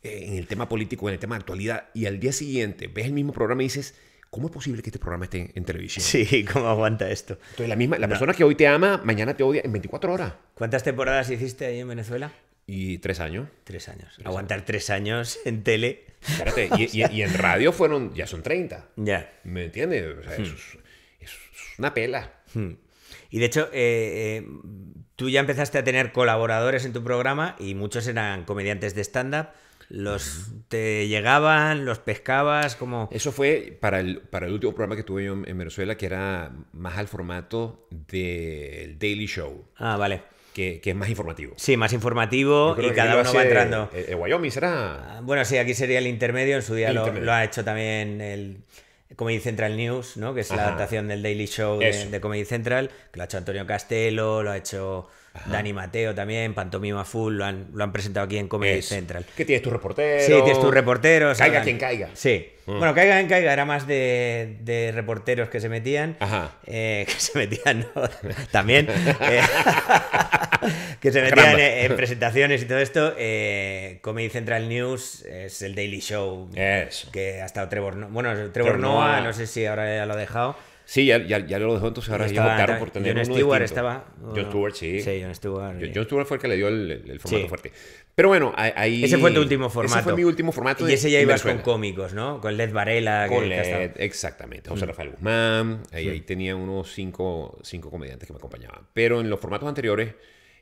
eh, en el tema político, en el tema de actualidad, y al día siguiente ves el mismo programa y dices, ¿cómo es posible que este programa esté en televisión? Sí, ¿cómo aguanta esto? Entonces, la misma, la persona que hoy te ama, mañana te odia en 24 horas. ¿Cuántas temporadas hiciste ahí en Venezuela? Y tres años. Tres años. Aguantar tres años en tele. Espérate, y, en radio fueron, ya son 30. Ya. ¿Me entiendes? Hmm. es, una pela. Hmm. Y de hecho, eh, eh, tú ya empezaste a tener colaboradores en tu programa y muchos eran comediantes de stand-up. Los te llegaban, los pescabas, como. Eso fue para el, para el último programa que tuve yo en Venezuela, que era más al formato del Daily Show. Ah, vale. Que, es más informativo. Sí, más informativo y cada uno va entrando. El eh, eh, Wyoming será. Ah, bueno, sí, aquí sería el intermedio, en su día lo, ha hecho también el Comedy Central News, ¿no? Que es la adaptación del Daily Show de, de Comedy Central, que lo ha hecho Antonio Castelo, lo ha hecho Dani Mateo también, Pantomima Full, lo han, presentado aquí en Comedy Central. Que tienes tus reportero. Sí, tienes tus reporteros. Caiga quien caiga. Sí. Mm. Bueno, caiga quien caiga, era más de, reporteros que se metían. Ajá. Eh, que se metían, ¿no? también. Eh, que se metían en, presentaciones y todo esto. Eh, Comedy Central News es el Daily Show. Que ha estado Trevor. bueno, Trevor, Noah, Noah, no sé si ahora ya lo ha dejado. Sí, ya, ya, ya lo dejó, entonces ahora estaba, yo caro por tener John Stewart estaba. John Stewart, sí. Sí, John Stewart. John, Stewart fue el que le dio el, formato fuerte. Pero bueno, ahí. Ese fue tu último formato. Ese fue mi último formato. Y ese ya ibas con cómicos, ¿no? Con Led Varela. Con Led, exactamente. José mm. Rafael Guzmán. Ahí, mm. tenía unos cinco, cinco comediantes que me acompañaban. Pero en los formatos anteriores,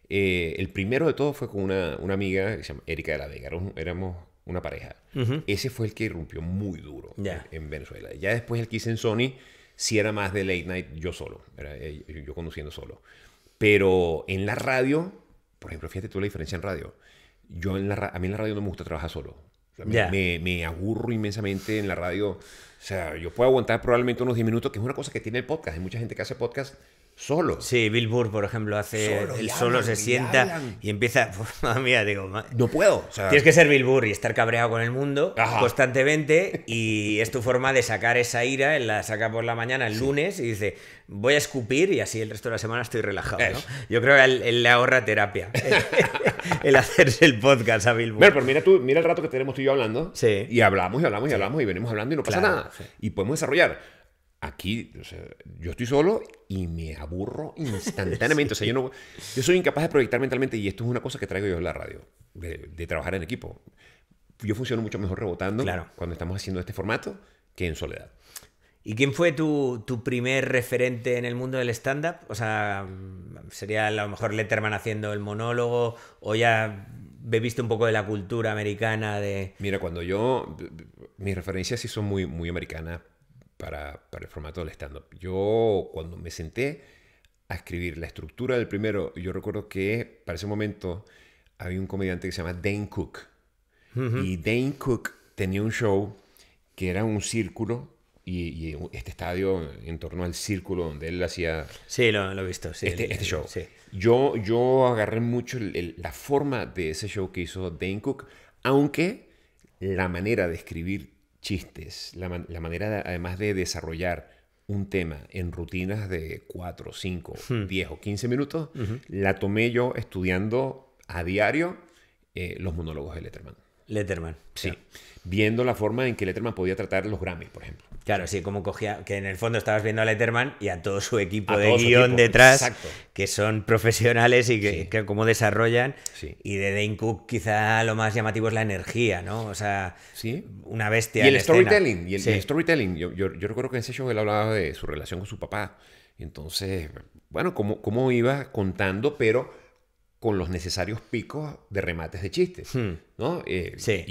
eh, el primero de todos fue con una, una, amiga que se llama Erika de la Vega. Éramos una pareja. Ese fue el que irrumpió muy duro en, Venezuela. Ya después el Kiss en Sony si era más de late night yo solo, eh, yo conduciendo solo. Pero en la radio, por ejemplo, fíjate tú la diferencia en radio. Yo en a mí en la radio no me gusta trabajar solo. me, me, aburro inmensamente en la radio. O sea, yo puedo aguantar probablemente unos 10 minutos, que es una cosa que tiene el podcast. Hay mucha gente que hace podcast solo. Sí, Bill por ejemplo, hace solo, solo se sienta y empieza, madre mía, digo, no puedo. tienes que ser Bill Burr y estar cabreado con el mundo constantemente y es tu forma de sacar esa ira, la saca por la mañana el lunes y dice, voy a escupir y así el resto de la semana estoy relajado. Yo creo que él, le ahorra terapia el hacerse el podcast a Bill Mira, pero pues mira, tú, mira el rato que tenemos tú y yo hablando sí. y hablamos y hablamos y hablamos y venimos hablando y no pasa nada y podemos desarrollar aquí, yo estoy solo y me aburro instantáneamente. O sea, yo no, yo soy incapaz de proyectar mentalmente y esto es una cosa que traigo yo en la radio, de, trabajar en equipo. Yo funciono mucho mejor rebotando cuando estamos haciendo este formato que en soledad. ¿Y quién fue tu, tu primer referente en el mundo del stand-up? O sea, ¿sería a lo mejor Letterman haciendo el monólogo o ya bebiste un poco de la cultura americana de... Mira, cuando yo... Mis referencias sí son muy, muy americanas para, para el formato del stand-up. Yo cuando me senté a escribir la estructura del primero, yo recuerdo que para ese momento había un comediante que se llama Dane Cook. Y Dane Cook tenía un show que era un círculo y, este estadio en torno al círculo donde él hacía... Sí, lo, he visto, sí, este, este show. Yo, yo agarré mucho la forma de ese show que hizo Dane Cook, aunque la manera de escribir chistes, la, manera además de desarrollar un tema en rutinas de 4, 5, 10 o 15 minutos, la tomé yo estudiando a diario eh, los monólogos de Letterman. Letterman. Sí. Viendo la forma en que Letterman podía tratar los Grammys, por ejemplo. Claro, sí, como cogía, que en el fondo estabas viendo a Letterman y a todo su equipo de guión detrás, que son profesionales y que, cómo desarrollan. Sí. Y de Dane Cook quizá lo más llamativo es la energía, ¿no? O sea, una bestia. Y el storytelling, y el, storytelling. Yo, recuerdo que en Session él hablaba de su relación con su papá. Entonces, bueno, como cómo iba contando, pero con los necesarios picos de remates de chistes, hmm. ¿no? Eh, sí.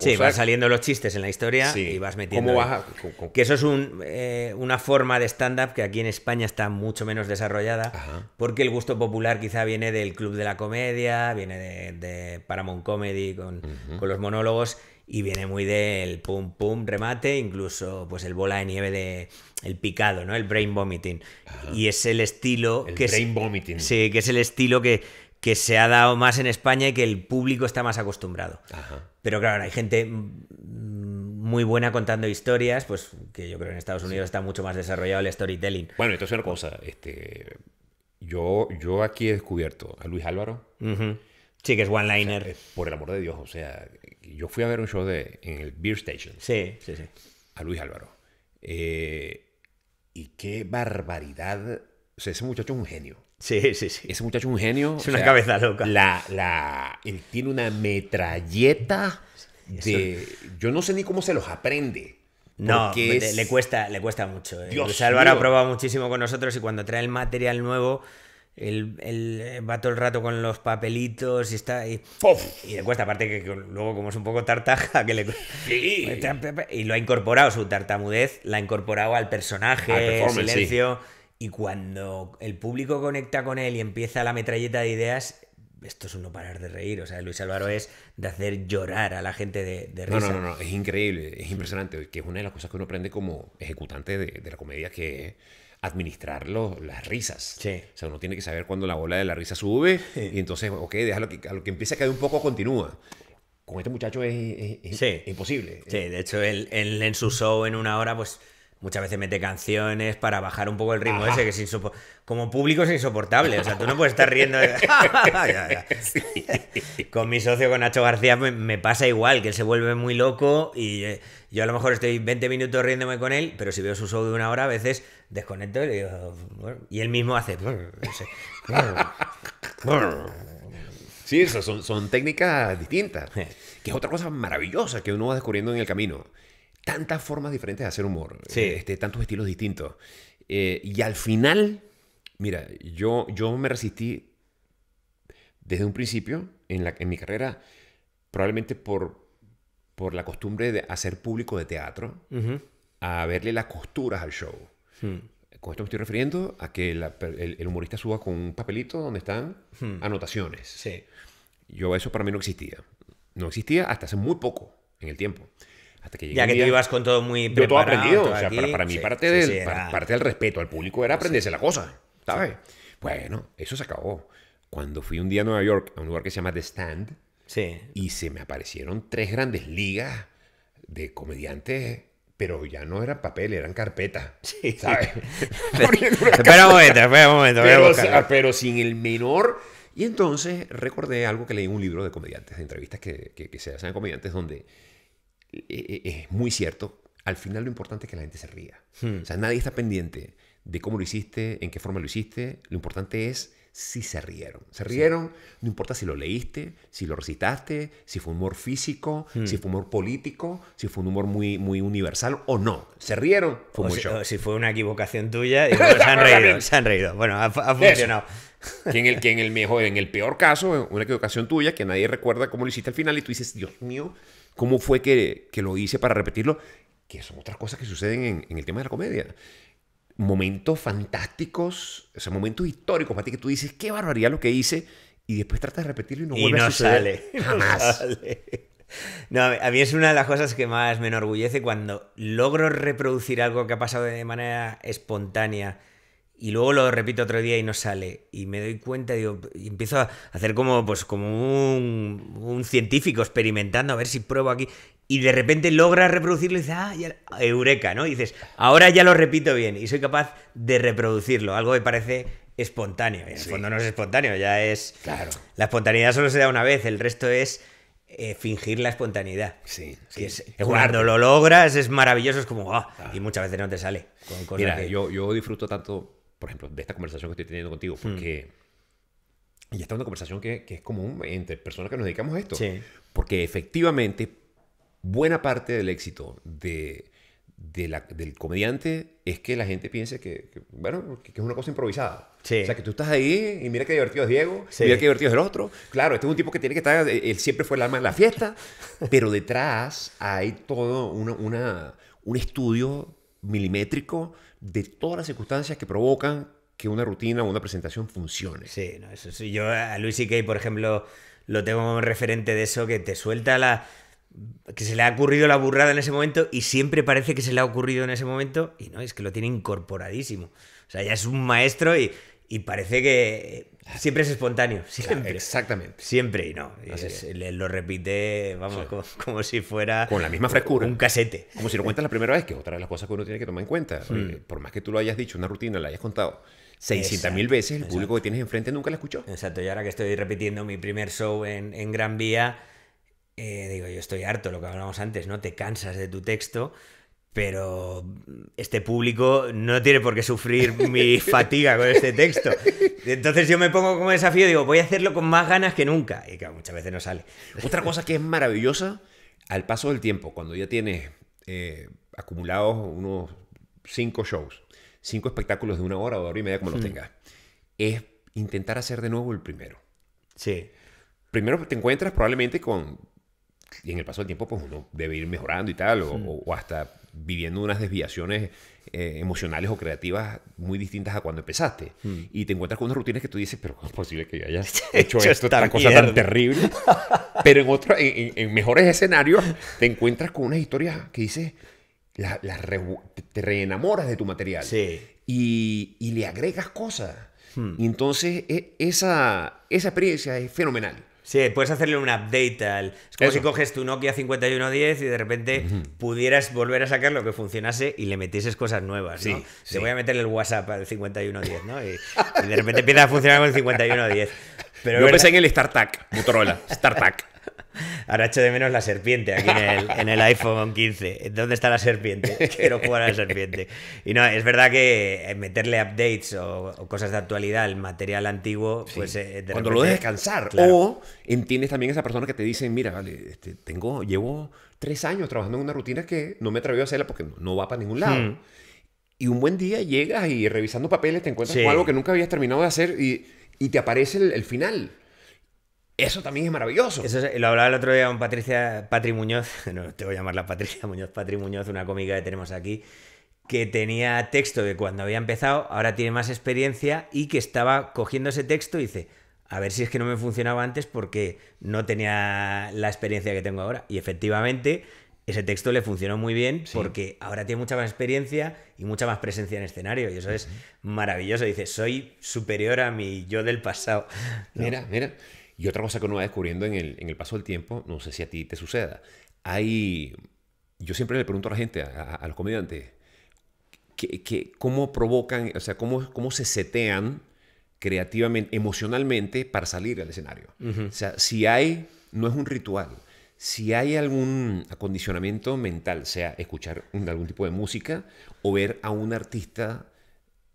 sí, vas saliendo los chistes en la historia y vas metiendo... Que eso es eh, una forma de stand-up que aquí en España está mucho menos desarrollada, porque el gusto popular quizá viene del Club de la Comedia, viene de, Paramount Comedy con, los monólogos, y viene muy del pum pum remate, incluso pues el bola de nieve de el picado, ¿no? El brain vomiting. Y es el estilo el brain vomiting. Sí, que es el estilo que que se ha dado más en España y que el público está más acostumbrado. Pero claro, hay gente muy buena contando historias, pues que yo creo que en Estados Unidos está mucho más desarrollado el storytelling. Bueno, entonces una cosa, este, yo, yo aquí he descubierto a Luis Álvaro. Sí, que es one-liner. por el amor de Dios, o sea, yo fui a ver un show de, en el Beer Station. Sí, sí, sí. A Luis Álvaro. Eh, y qué barbaridad. O sea, ese muchacho es un genio. Sí, sí, sí. Ese muchacho es un genio. Es una cabeza loca. La, la, tiene una metralleta Yo no sé ni cómo se los aprende. No, le, cuesta, le cuesta mucho. Eh. Álvaro ha probado muchísimo con nosotros y cuando trae el material nuevo, él, eh, va todo el rato con los papelitos y está y, y le cuesta aparte que, luego como es un poco tartaja que le sí. Pues, y lo ha incorporado su tartamudez la ha incorporado al personaje al silencio y cuando el público conecta con él y empieza la metralleta de ideas, esto es uno parar de reír. O sea, Luis Álvaro es de hacer llorar a la gente de, risa. No, no, no, es increíble, es impresionante, que es una de las cosas que uno aprende como ejecutante de, la comedia, que es administrar las risas. O sea, uno tiene que saber cuándo la bola de la risa sube y entonces, ok, déjalo que, a lo que empieza a caer un poco, continúa. Con este muchacho es, imposible. Sí, de hecho, él en su show en una hora, pues muchas veces mete canciones para bajar un poco el ritmo ese, que es como público es insoportable. O sea, tú no puedes estar riendo Con mi socio, con Nacho García, me, pasa igual, que él se vuelve muy loco y eh, yo a lo mejor estoy 20 minutos riéndome con él, pero si veo su show de una hora, a veces desconecto y, digo, y él mismo hace... Sí, eso son, son técnicas distintas, que es otra cosa maravillosa que uno va descubriendo en el camino tantas formas diferentes de hacer humor, este, tantos estilos distintos. Eh, y al final, mira, yo, yo me resistí desde un principio en, mi carrera, probablemente por, por la costumbre de hacer público de teatro, a verle las costuras al show. Hmm. Con esto me estoy refiriendo a que el, humorista suba con un papelito donde están hmm. anotaciones. Sí. Yo eso para mí no existía. No existía hasta hace muy poco en el tiempo ya que tú ibas con todo muy preparado. Yo todo aprendido. o sea, para, mí parte, del, parte del respeto al público era aprenderse la cosa, ¿sabes? Bueno, eso se acabó. Cuando fui un día a Nueva York, a un lugar que se llama The Stand, y se me aparecieron tres grandes ligas de comediantes pero ya no eran papel, eran carpetas. Sí. ¿Sabes? espera un momento, espera un momento. Pero, sin el menor. Y entonces recordé algo que leí en un libro de comediantes, de entrevistas que, que, que se hacen a comediantes, donde e, e, es muy cierto, al final lo importante es que la gente se ría. Hmm. O sea, nadie está pendiente de cómo lo hiciste, en qué forma lo hiciste. Lo importante es si se rieron. Se rieron, no importa si lo leíste, si lo recitaste, si fue un humor físico, hmm. si fue un humor político, si fue un humor muy, muy universal o no. Se rieron, fue o si, fue una equivocación tuya, y se han reído, Bueno, ha, funcionado. en el, mejor, en el peor caso, una equivocación tuya que nadie recuerda cómo lo hiciste al final y tú dices, Dios mío, cómo fue que, lo hice para repetirlo, que son otras cosas que suceden en, el tema de la comedia momentos fantásticos, o sea, momentos históricos, ti que tú dices, qué barbaridad lo que hice, y después tratas de repetirlo y no vuelve a suceder. Sale, No sale. No, a mí es una de las cosas que más me enorgullece cuando logro reproducir algo que ha pasado de manera espontánea y luego lo repito otro día y no sale. Y me doy cuenta digo, y empiezo a hacer como, pues, como un, científico experimentando a ver si pruebo aquí. Y de repente logra reproducirlo y dices, ah, eureka, ¿no? Y dices, ahora ya lo repito bien y soy capaz de reproducirlo. Algo que parece espontáneo. En el fondo no es espontáneo, ya es. Claro. La espontaneidad solo se da una vez, el resto es. Eh, fingir la espontaneidad. Sí, cuando lo logras es maravilloso, es como, ah. ah. y muchas veces no te sale. Mira, yo, yo disfruto tanto por ejemplo, de esta conversación que estoy teniendo contigo, hmm. porque... Y esta es una conversación que, que, es común entre personas que nos dedicamos a esto. Porque efectivamente, buena parte del éxito de, la, del comediante es que la gente piense que, bueno, que, es una cosa improvisada. O sea, que tú estás ahí y mira qué divertido es Diego, mira qué divertido es el otro. Claro, este es un tipo que tiene que estar, eh, él siempre fue el alma de la fiesta, pero detrás hay todo una, una, un estudio milimétrico de todas las circunstancias que provocan que una rutina o una presentación funcione. Sí, no, eso sí. Yo a Luis Kay por ejemplo, lo tengo referente de eso, que te suelta la... que se le ha ocurrido la burrada en ese momento y siempre parece que se le ha ocurrido en ese momento y no, es que lo tiene incorporadísimo. O sea, ya es un maestro y, y parece que Siempre es espontáneo, siempre. exactamente. Siempre y no. lo repite, vamos, como, si fuera. Con la misma frescura. Un casete. Como si lo cuentas la primera vez, que es otra de las cosas que uno tiene que tomar en cuenta. Eh, por más que tú lo hayas dicho, una rutina, la hayas contado 600.000 veces, el público que tienes enfrente nunca la escuchó. Exacto, y ahora que estoy repitiendo mi primer show en, Gran Vía, eh, digo, yo estoy harto, lo que hablábamos antes, ¿no? Te cansas de tu texto pero este público no tiene por qué sufrir mi fatiga con este texto. Entonces yo me pongo como desafío, digo, voy a hacerlo con más ganas que nunca. Y claro, muchas veces no sale. Otra cosa que es maravillosa, al paso del tiempo, cuando ya tienes eh, acumulados unos cinco shows, cinco espectáculos de una hora o hora y media, como los hmm. tengas, es intentar hacer de nuevo el primero. Sí. Primero te encuentras probablemente con... Y en el paso del tiempo, pues uno debe ir mejorando y tal, o hmm. hasta viviendo unas desviaciones eh, emocionales o creativas muy distintas a cuando empezaste. Mm. Y te encuentras con unas rutinas que tú dices, pero ¿cómo es posible que yo haya hecho, esto, esta cosa tan terrible? pero en, otro, en, mejores escenarios te encuentras con unas historias que dices, la, te reenamoras de tu material y, le agregas cosas. Hmm. Y entonces e, esa, esa experiencia es fenomenal. Sí, puedes hacerle un update al. Es como si coges tu Nokia 5110 y de repente pudieras volver a sacar lo que funcionase y le metieses cosas nuevas. ¿no? Sí, Te voy a meter el WhatsApp al 5110, ¿no? Y, de repente empieza a funcionar con el 5110. Pero Yo pensé en el StarTAC, Motorola, StarTAC. Ahora echo de menos la serpiente aquí en el, iPhone 15. ¿Dónde está la serpiente? Quiero jugar a la serpiente. Y no, es verdad que eh, meterle updates o, cosas de actualidad al material antiguo, pues. Eh, de Cuando lo descansar. O entiendes también esa persona que te dice, mira, vale, este, tengo, llevo tres años trabajando en una rutina que no me atrevo a hacerla porque no, va para ningún lado. Hmm. Y un buen día llegas y revisando papeles te encuentras con algo que nunca habías terminado de hacer y, te aparece el final. Eso también es maravilloso. Eso lo hablaba el otro día con Patricia Patri Muñoz, no te voy a llamarla Patricia Muñoz, Patri Muñoz, una cómica que tenemos aquí, que tenía texto de cuando había empezado, ahora tiene más experiencia y que estaba cogiendo ese texto y dice, a ver si es que no me funcionaba antes porque no tenía la experiencia que tengo ahora. Y efectivamente, ese texto le funcionó muy bien porque ahora tiene mucha más experiencia y mucha más presencia en escenario. Y eso es maravilloso. Dice, soy superior a mi yo del pasado. Mira, mira. Y otra cosa que uno va descubriendo en el, en el paso del tiempo, no sé si a ti te suceda, hay, yo siempre le pregunto a la gente, a, los comediantes, que, que, cómo provocan, o sea, cómo, cómo se setean creativamente, emocionalmente para salir al escenario. O sea, si hay, no es un ritual. Si hay algún acondicionamiento mental, sea escuchar algún tipo de música o ver a un artista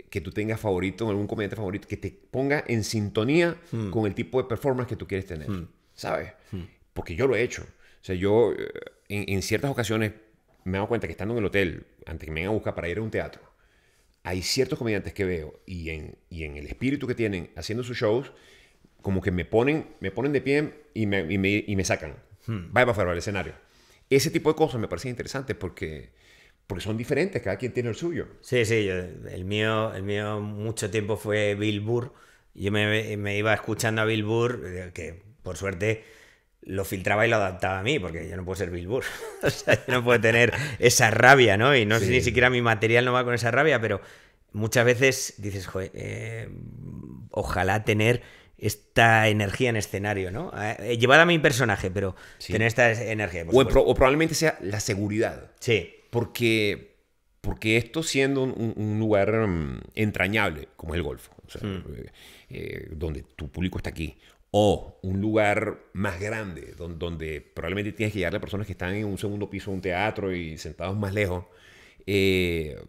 que tú tengas favorito, algún comediante favorito, que te ponga en sintonía hmm. con el tipo de performance que tú quieres tener. Hmm. ¿Sabes? Hmm. Porque yo lo he hecho. O sea, yo eh, en, ciertas ocasiones me he dado cuenta que estando en el hotel, antes que me vengan a buscar para ir a un teatro, hay ciertos comediantes que veo y en, en el espíritu que tienen haciendo sus shows, como que me ponen, me ponen de pie y me, y me, y me sacan. va para afuera el escenario. Ese tipo de cosas me parecen interesantes porque porque son diferentes, cada quien tiene el suyo. Sí, sí, el, mío, el mío mucho tiempo fue Bill Burr. Yo me, iba escuchando a Bill Burr, eh, que por suerte lo filtraba y lo adaptaba a mí, porque yo no puedo ser Bill Burr. o sea, yo no puedo tener esa rabia, ¿no? Y no sé ni siquiera mi material no va con esa rabia, pero muchas veces dices, Joder, eh, ojalá tener esta energía en escenario, ¿no? Eh, llevar a mi personaje, pero tener esta energía. o probablemente sea la seguridad. Sí porque, porque esto siendo un, lugar mm, entrañable, como el Golfo, hmm. eh, eh, donde tu público está aquí, o un lugar más grande, donde, probablemente tienes que llegarle a personas que están en un segundo piso de un teatro y sentados más lejos, eh,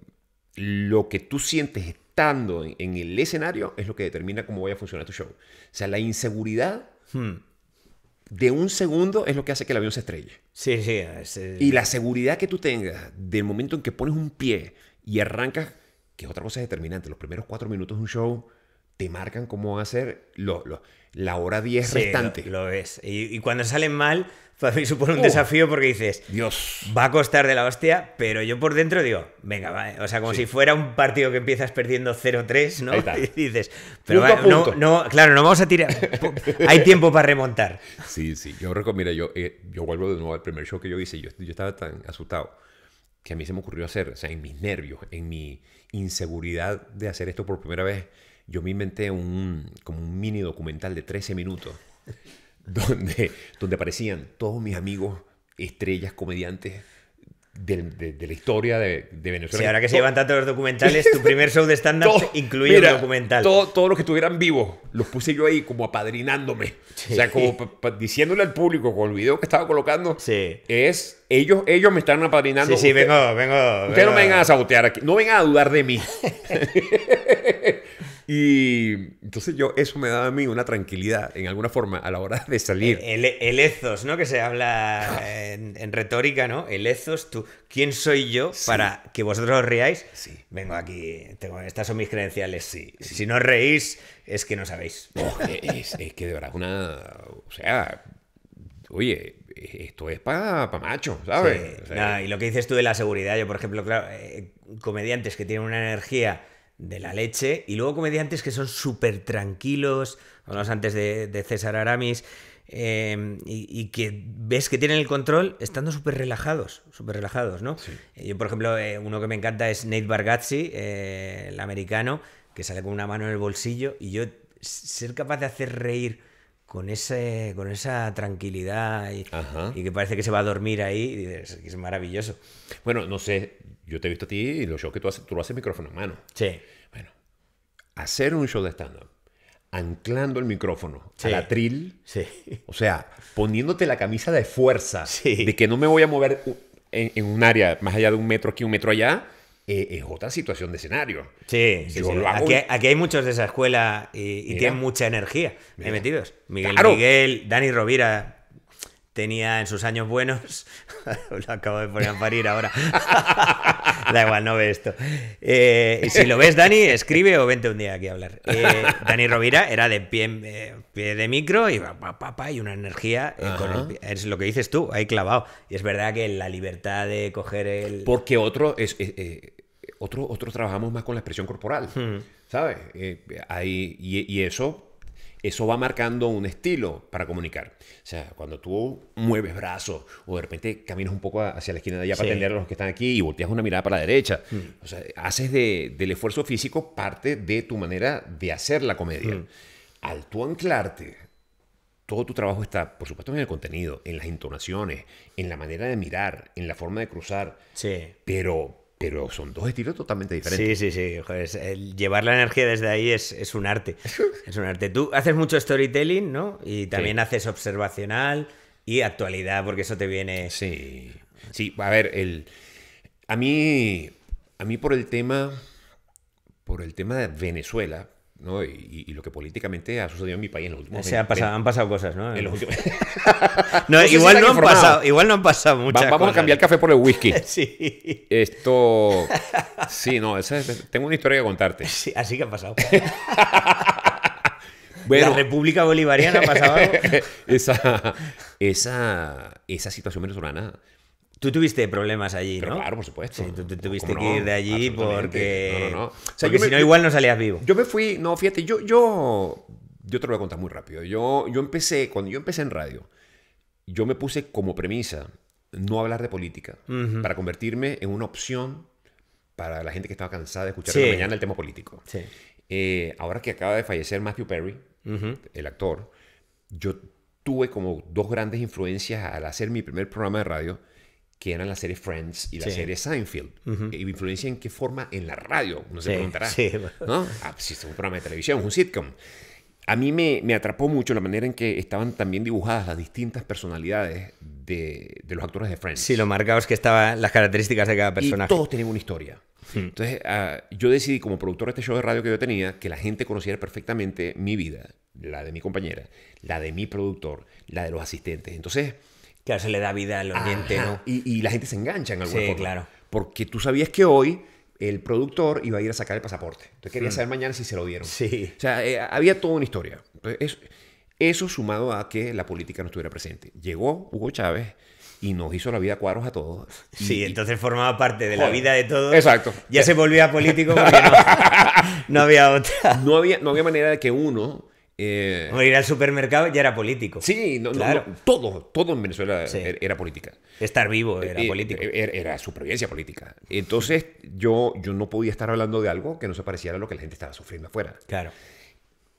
lo que tú sientes estando en, el escenario es lo que determina cómo vaya a funcionar tu show. O sea, la inseguridad hmm de un segundo es lo que hace que el avión se estrelle. Sí, sí. Eh, y la seguridad que tú tengas del momento en que pones un pie y arrancas, que es otra cosa determinante, los primeros cuatro minutos de un show te marcan cómo van a ser lo, la hora diez restante. Lo, Y, y, cuando salen mal, para mí supone un uh. desafío porque dices, Dios. Va a costar de la hostia, pero yo por dentro digo, venga, va. Eh". O sea, como si fuera un partido que empiezas perdiendo 0-3, ¿no? Y dices, pero va, no, no, claro, no vamos a tirar. Hay tiempo para remontar. Sí, sí. Yo recuerdo mira, yo, eh, yo vuelvo de nuevo al primer show que yo hice. Yo, yo estaba tan asustado que a mí se me ocurrió hacer, o sea, en mis nervios, en mi inseguridad de hacer esto por primera vez, yo me inventé un, como un mini documental de 13 minutos donde, donde aparecían todos mis amigos, estrellas, comediantes. De, la historia de, Venezuela. Sí, ahora que se llevan tanto los documentales, tu primer show de stand-up incluye un documental. Todos todo los que estuvieran vivos, los puse yo ahí como apadrinándome. O sea, como diciéndole al público con el video que estaba colocando, es ellos, ellos me están apadrinando. Sí, sí, vengo, vengo. Ustedes no me vengan a sabotear aquí, no vengan a dudar de mí. Y entonces yo, eso me daba a mí una tranquilidad, en alguna forma, a la hora de salir. El, el, ethos, ¿no? Que se habla eh, en, retórica, ¿no? El ethos, tú, ¿quién soy yo para que vosotros os riáis? Sí. Vengo aquí, tengo, estas son mis credenciales, sí. Si no os reís, es que no sabéis. es, que de verdad, una... O sea, oye, esto es para pa macho, ¿sabes? y lo que dices tú de la seguridad, yo, por ejemplo, claro, eh, comediantes que tienen una energía de la leche. Y luego comediantes que son súper tranquilos, hablamos antes de, César Aramis, em, y, que ves que tienen el control estando súper relajados, súper relajados, ¿no? Eh, yo, por ejemplo, eh, uno que me encanta es Nate Bargatze, eh, el americano, que sale con una mano en el bolsillo, y yo ser capaz de hacer reír con, ese, con esa tranquilidad y, que parece que se va a dormir ahí, es maravilloso. Bueno, no sé yo te he visto a ti y los shows que tú haces, tú lo haces micrófono en mano. Sí. Bueno, hacer un show de stand-up anclando el micrófono al atril. O sea, poniéndote la camisa de fuerza de que no me voy a mover en, un área más allá de un metro aquí, un metro allá. Eh, es otra situación de escenario. Sí, sí aquí, hay muchos de esa escuela y, tienen mucha energía. metidos. Miguel Miguel, Dani Rovira, tenía en sus años buenos, lo acabo de poner a parir ahora, da igual, no ve esto. Eh, y si lo ves, Dani, escribe o vente un día aquí a hablar. Eh, Dani Rovira era de pie, eh, de micro y papá y una energía, es lo que dices tú, ahí clavado. Y es verdad que la libertad de coger el... Porque otro es... otro, trabajamos más con la expresión corporal, hmm. ¿sabes? ahí, y, y eso eso va marcando un estilo para comunicar. O sea, cuando tú mueves brazos o de repente caminas un poco hacia la esquina de allá para atender a los que están aquí y volteas una mirada para la derecha, mm. o sea, haces del esfuerzo físico parte de tu manera de hacer la comedia. Mm. Al tú anclarte todo tu trabajo está, por supuesto, en el contenido, en las entonaciones, en la manera de mirar, en la forma de cruzar. Sí. Pero, pero son dos estilos totalmente diferentes. Sí, sí, sí. llevar la energía desde ahí es, un arte. Es un arte. Tú haces mucho storytelling, ¿no? Y también haces observacional y actualidad, porque eso te viene. Sí. Sí, a ver, el. A mí. A mí por el tema. Por el tema de Venezuela. ¿no? Y, lo que políticamente ha sucedido en mi país en los últimos O sea, han, pasado, cosas, ¿no? no, igual, no han pasado, igual no han pasado muchas cosas Vamos a cambiar el café por el whisky. sí. Esto... Sí, no, tengo una historia que contarte. Sí, así que ha pasado. bueno, la República Bolivariana ha pasado algo. esa, esa, esa situación venezolana Tú tuviste problemas allí, Pero ¿no? claro, por supuesto. Sí, tú, tuviste que ir de allí porque. No, no, o sea, que si no, igual no salías vivo. Yo me fui. No, fíjate, yo, yo. Yo te lo voy a contar muy rápido. Yo, yo empecé, cuando yo empecé en radio, yo me puse como premisa no hablar de política para convertirme en una opción para la gente que estaba cansada de escuchar mañana el tema político. Sí. Eh, ahora que acaba de fallecer Matthew Perry, el actor, yo tuve como dos grandes influencias al hacer mi primer programa de radio que eran la serie Friends y la serie Seinfeld. Y eh, ¿Influencia en qué forma? En la radio, no se preguntará. Sí. ¿no? Ah, pues, es un programa de televisión, un sitcom. A mí me, me, atrapó mucho la manera en que estaban también dibujadas las distintas personalidades de, de los actores de Friends. Sí, lo es que estaban las características de cada personaje. Y todos tenían una historia. Mm. Entonces, ah, yo decidí, como productor de este show de radio que yo tenía, que la gente conociera perfectamente mi vida, la de mi compañera, la de mi productor, la de los asistentes. Entonces, Claro, se le da vida al ambiente, ¿no? Y, la gente se engancha en algún sí, claro. Porque tú sabías que hoy el productor iba a ir a sacar el pasaporte. Entonces quería mm. saber mañana si se lo dieron. Sí. O sea, eh, había toda una historia. eso, sumado a que la política no estuviera presente. Llegó Hugo Chávez y nos hizo la vida cuadros a todos. sí, entonces formaba parte de la vida de todos. Exacto. Ya se volvía político porque no, había otra. No había, no había manera de que uno eh, ir al supermercado ya era político. Sí, todo, todo en Venezuela er, era, política. Estar vivo eh, era política. Eh, político. Eh, er, era, supervivencia política. Entonces yo, yo no podía estar hablando de algo que no se pareciera a lo que la gente estaba sufriendo afuera. Claro.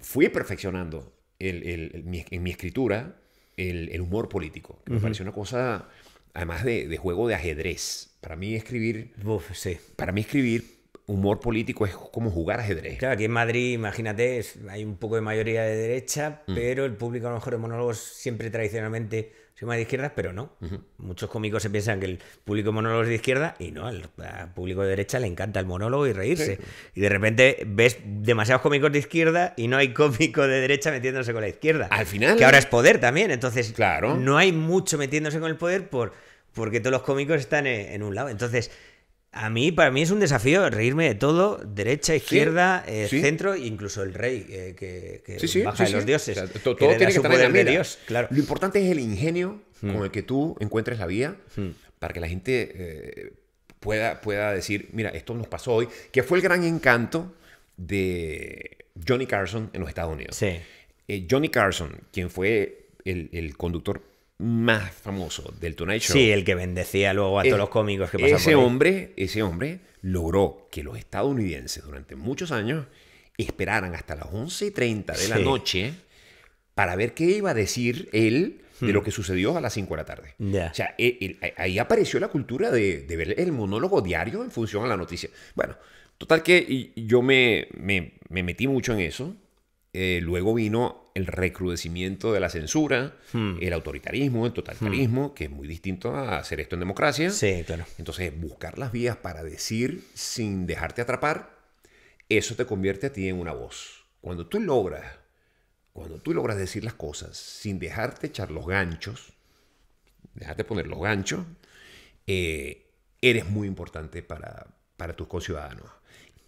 Fui perfeccionando el, el, mi, en mi escritura el, humor político, que me pareció una cosa, además de, juego de ajedrez. Para mí escribir... sí. Para mí escribir humor político es como jugar ajedrez. Claro, aquí en Madrid, imagínate, hay un poco de mayoría de derecha, mm. pero el público a lo mejor de monólogos siempre tradicionalmente se más de izquierdas, pero no. Muchos cómicos se piensan que el público monólogos es de izquierda y no, al, público de derecha le encanta el monólogo y reírse. Y de repente ves demasiados cómicos de izquierda y no hay cómico de derecha metiéndose con la izquierda. Al final. Que ahora es poder también, entonces claro. no hay mucho metiéndose con el poder por, porque todos los cómicos están en, en un lado. Entonces a mí, para mí es un desafío reírme de todo, derecha, izquierda, eh, centro, incluso el rey, eh, que, que de los dioses. todo, tiene que estar en Dios, claro. Lo importante es el ingenio con hmm. el que tú encuentres la vía hmm. para que la gente eh, pueda, pueda decir, mira, esto nos pasó hoy, que fue el gran encanto de Johnny Carson en los Estados Unidos. Johnny Carson, quien fue el, el conductor más famoso del Tonight Show. Sí, el que bendecía luego a todos eh, los cómicos que pasaban. Ese hombre, ese hombre logró que los estadounidenses durante muchos años esperaran hasta las 11.30 y de la noche para ver qué iba a decir él de hmm. lo que sucedió a las 5 de la tarde. O sea, eh, eh, ahí apareció la cultura de, ver el monólogo diario en función a la noticia. Bueno, total que yo me, me metí mucho en eso eh, luego vino el recrudecimiento de la censura, hmm. el autoritarismo, el totalitarismo, hmm. que es muy distinto a hacer esto en democracia. Sí, claro. Entonces, buscar las vías para decir sin dejarte atrapar, eso te convierte a ti en una voz. Cuando tú logras, cuando tú logras decir las cosas sin dejarte echar los ganchos, dejarte poner los ganchos, eh, eres muy importante para, para tus conciudadanos.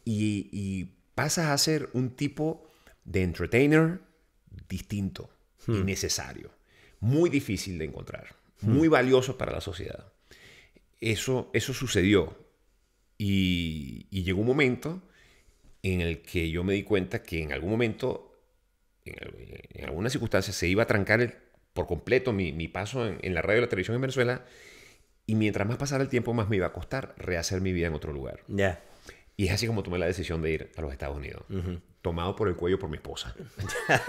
y pasas a ser un tipo de entertainer distinto y hmm. necesario. Muy difícil de encontrar, hmm. muy valioso para la sociedad. Eso, eso sucedió y, y, llegó un momento en el que yo me di cuenta que en algún momento, en, algunas circunstancias se iba a trancar por completo mi, paso en, la radio y la televisión en Venezuela y mientras más pasara el tiempo, más me iba a costar rehacer mi vida en otro lugar. Y es así como tomé la decisión de ir a los Estados Unidos tomado por el cuello por mi esposa.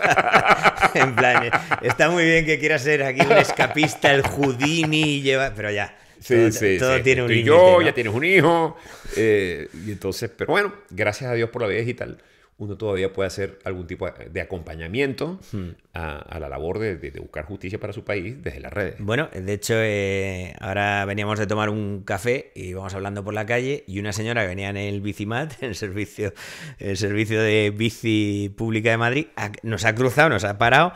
en plan, está muy bien que quiera ser aquí un escapista, el Houdini, y lleva... pero ya. Sí, sí, tiene un Tú y yo, ya tienes un hijo. Eh, y entonces, pero bueno, gracias a Dios por la vida digital uno todavía puede hacer algún tipo de acompañamiento a, la labor de, buscar justicia para su país desde las redes. Bueno, de hecho, eh, ahora veníamos de tomar un café y íbamos hablando por la calle y una señora que venía en el Bicimat, en el servicio, el servicio de bici pública de Madrid, nos ha cruzado, nos ha parado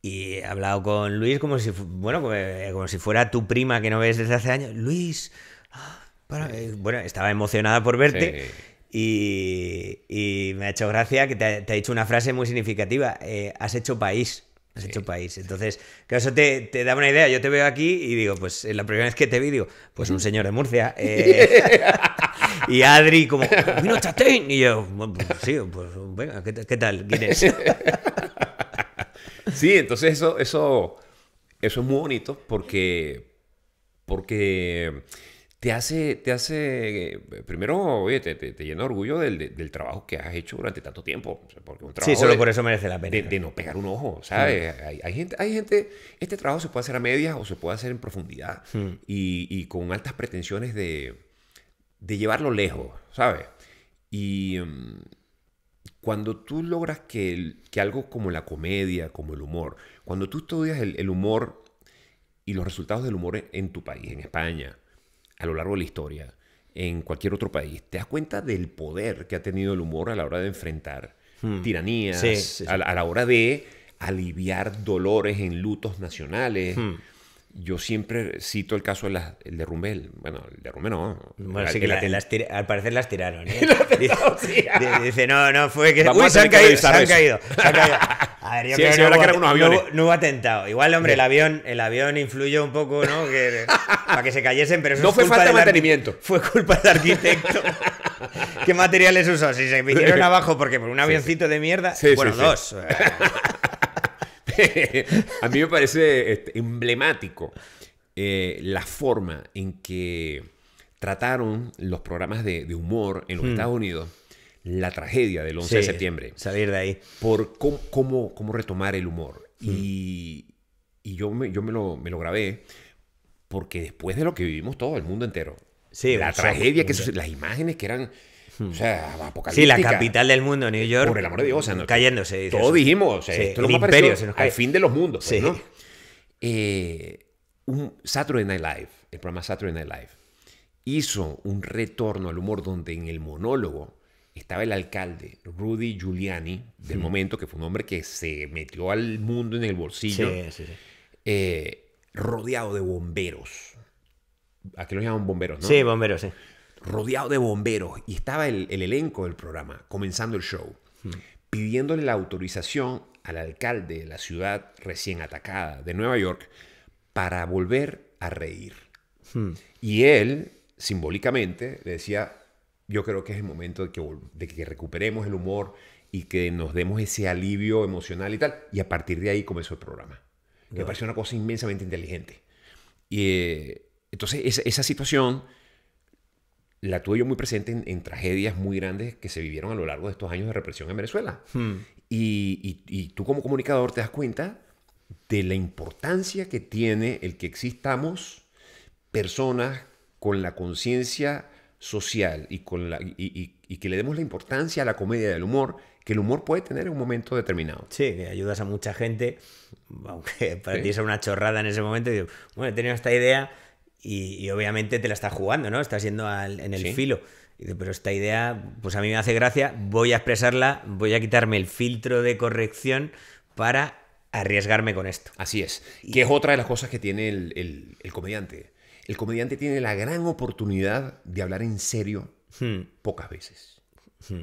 y ha hablado con Luis como si, bueno, pues, eh, como, si fuera tu prima que no ves desde hace años. Luis, ah, eh, bueno, estaba emocionada por verte. Y, me ha hecho gracia que te ha, dicho una frase muy significativa. Eh, has hecho país. Has hecho país. Entonces, que eso te, da una idea. Yo te veo aquí y digo, pues eh, la primera vez que te vi, digo, pues un señor de Murcia. Eh, y Adri como, vino Y yo, pues, sí, pues venga, ¿qué, tal? ¿Quién sí, entonces eso, eso, eso es muy bonito porque... porque te hace, te hace eh, primero, oye, te, llena orgullo del, trabajo que has hecho durante tanto tiempo. sí, solo por eso merece la pena. De, no pegar un ojo, ¿sabes? Mm. Hay, gente, hay gente, este trabajo se puede hacer a medias o se puede hacer en profundidad mm. y, con altas pretensiones de, de llevarlo lejos, ¿sabes? Y em, cuando tú logras que, que, algo como la comedia, como el humor, cuando tú estudias el, humor y los resultados del humor en tu país, en España, a lo largo de la historia en cualquier otro país, te das cuenta del poder que ha tenido el humor a la hora de enfrentar hmm. tiranías, A, la, hora de aliviar dolores en lutos nacionales. Hmm yo siempre cito el caso del de derrumbe, bueno, el derrumbe no. Bueno, sí que las al parecer las tiraron. ¿eh? dice, no, no, fue que... Uy, se han, caído, se han caído, A ver, yo creo no, hubo, atentado. Igual, hombre, el avión, el avión influyó un poco, ¿no? para que se cayesen, pero eso No es fue falta de mantenimiento. Fue culpa del arquitecto. ¿Qué materiales usó? Si se vinieron abajo porque por un avioncito de mierda... bueno, dos. Eh. a mí me parece este, emblemático eh, la forma en que trataron los programas de, humor en los hmm. Estados Unidos la tragedia del 11 de septiembre. Salir de ahí. Por cómo, cómo, retomar el humor. Hmm. Y, yo, me, yo me, lo, me lo grabé porque después de lo que vivimos todo el mundo entero, la tragedia que las imágenes que eran Hmm. Sí, la capital del mundo, New York. Por el amor de Dios. cayéndose. Dice dijimos. Al fin de los mundos. Pues, ¿no? Eh, un Saturday Night Live, el programa Saturday Night Live, hizo un retorno al humor donde en el monólogo estaba el alcalde Rudy Giuliani, del hmm. momento, que fue un hombre que se metió al mundo en el bolsillo, eh, rodeado de bomberos. Aquí los llaman bomberos, ¿no? Sí, bomberos, sí rodeado de bomberos, y estaba el, elenco del programa comenzando el show, pidiéndole la autorización al alcalde de la ciudad recién atacada de Nueva York para volver a reír. Hmm. Y él, simbólicamente, le decía, yo creo que es el momento de que, de que recuperemos el humor y que nos demos ese alivio emocional y tal. Y a partir de ahí comenzó el programa. Me pareció una cosa inmensamente inteligente. Y eh, entonces esa situación la tuve yo muy presente en, tragedias muy grandes que se vivieron a lo largo de estos años de represión en Venezuela. Hmm. Y, y, tú como comunicador te das cuenta de la importancia que tiene el que existamos personas con la conciencia social y, con la, y, que le demos la importancia a la comedia del humor que el humor puede tener en un momento determinado. Sí, ayudas a mucha gente, aunque para una chorrada en ese momento, y digo, bueno, he tenido esta idea, y, obviamente te la estás jugando, ¿no? Estás yendo en el filo. Pero esta idea, pues a mí me hace gracia, voy a expresarla, voy a quitarme el filtro de corrección para arriesgarme con esto. Así es, que es otra de las cosas que tiene el, comediante. El comediante tiene la gran oportunidad de hablar en serio hmm. pocas veces. Hmm.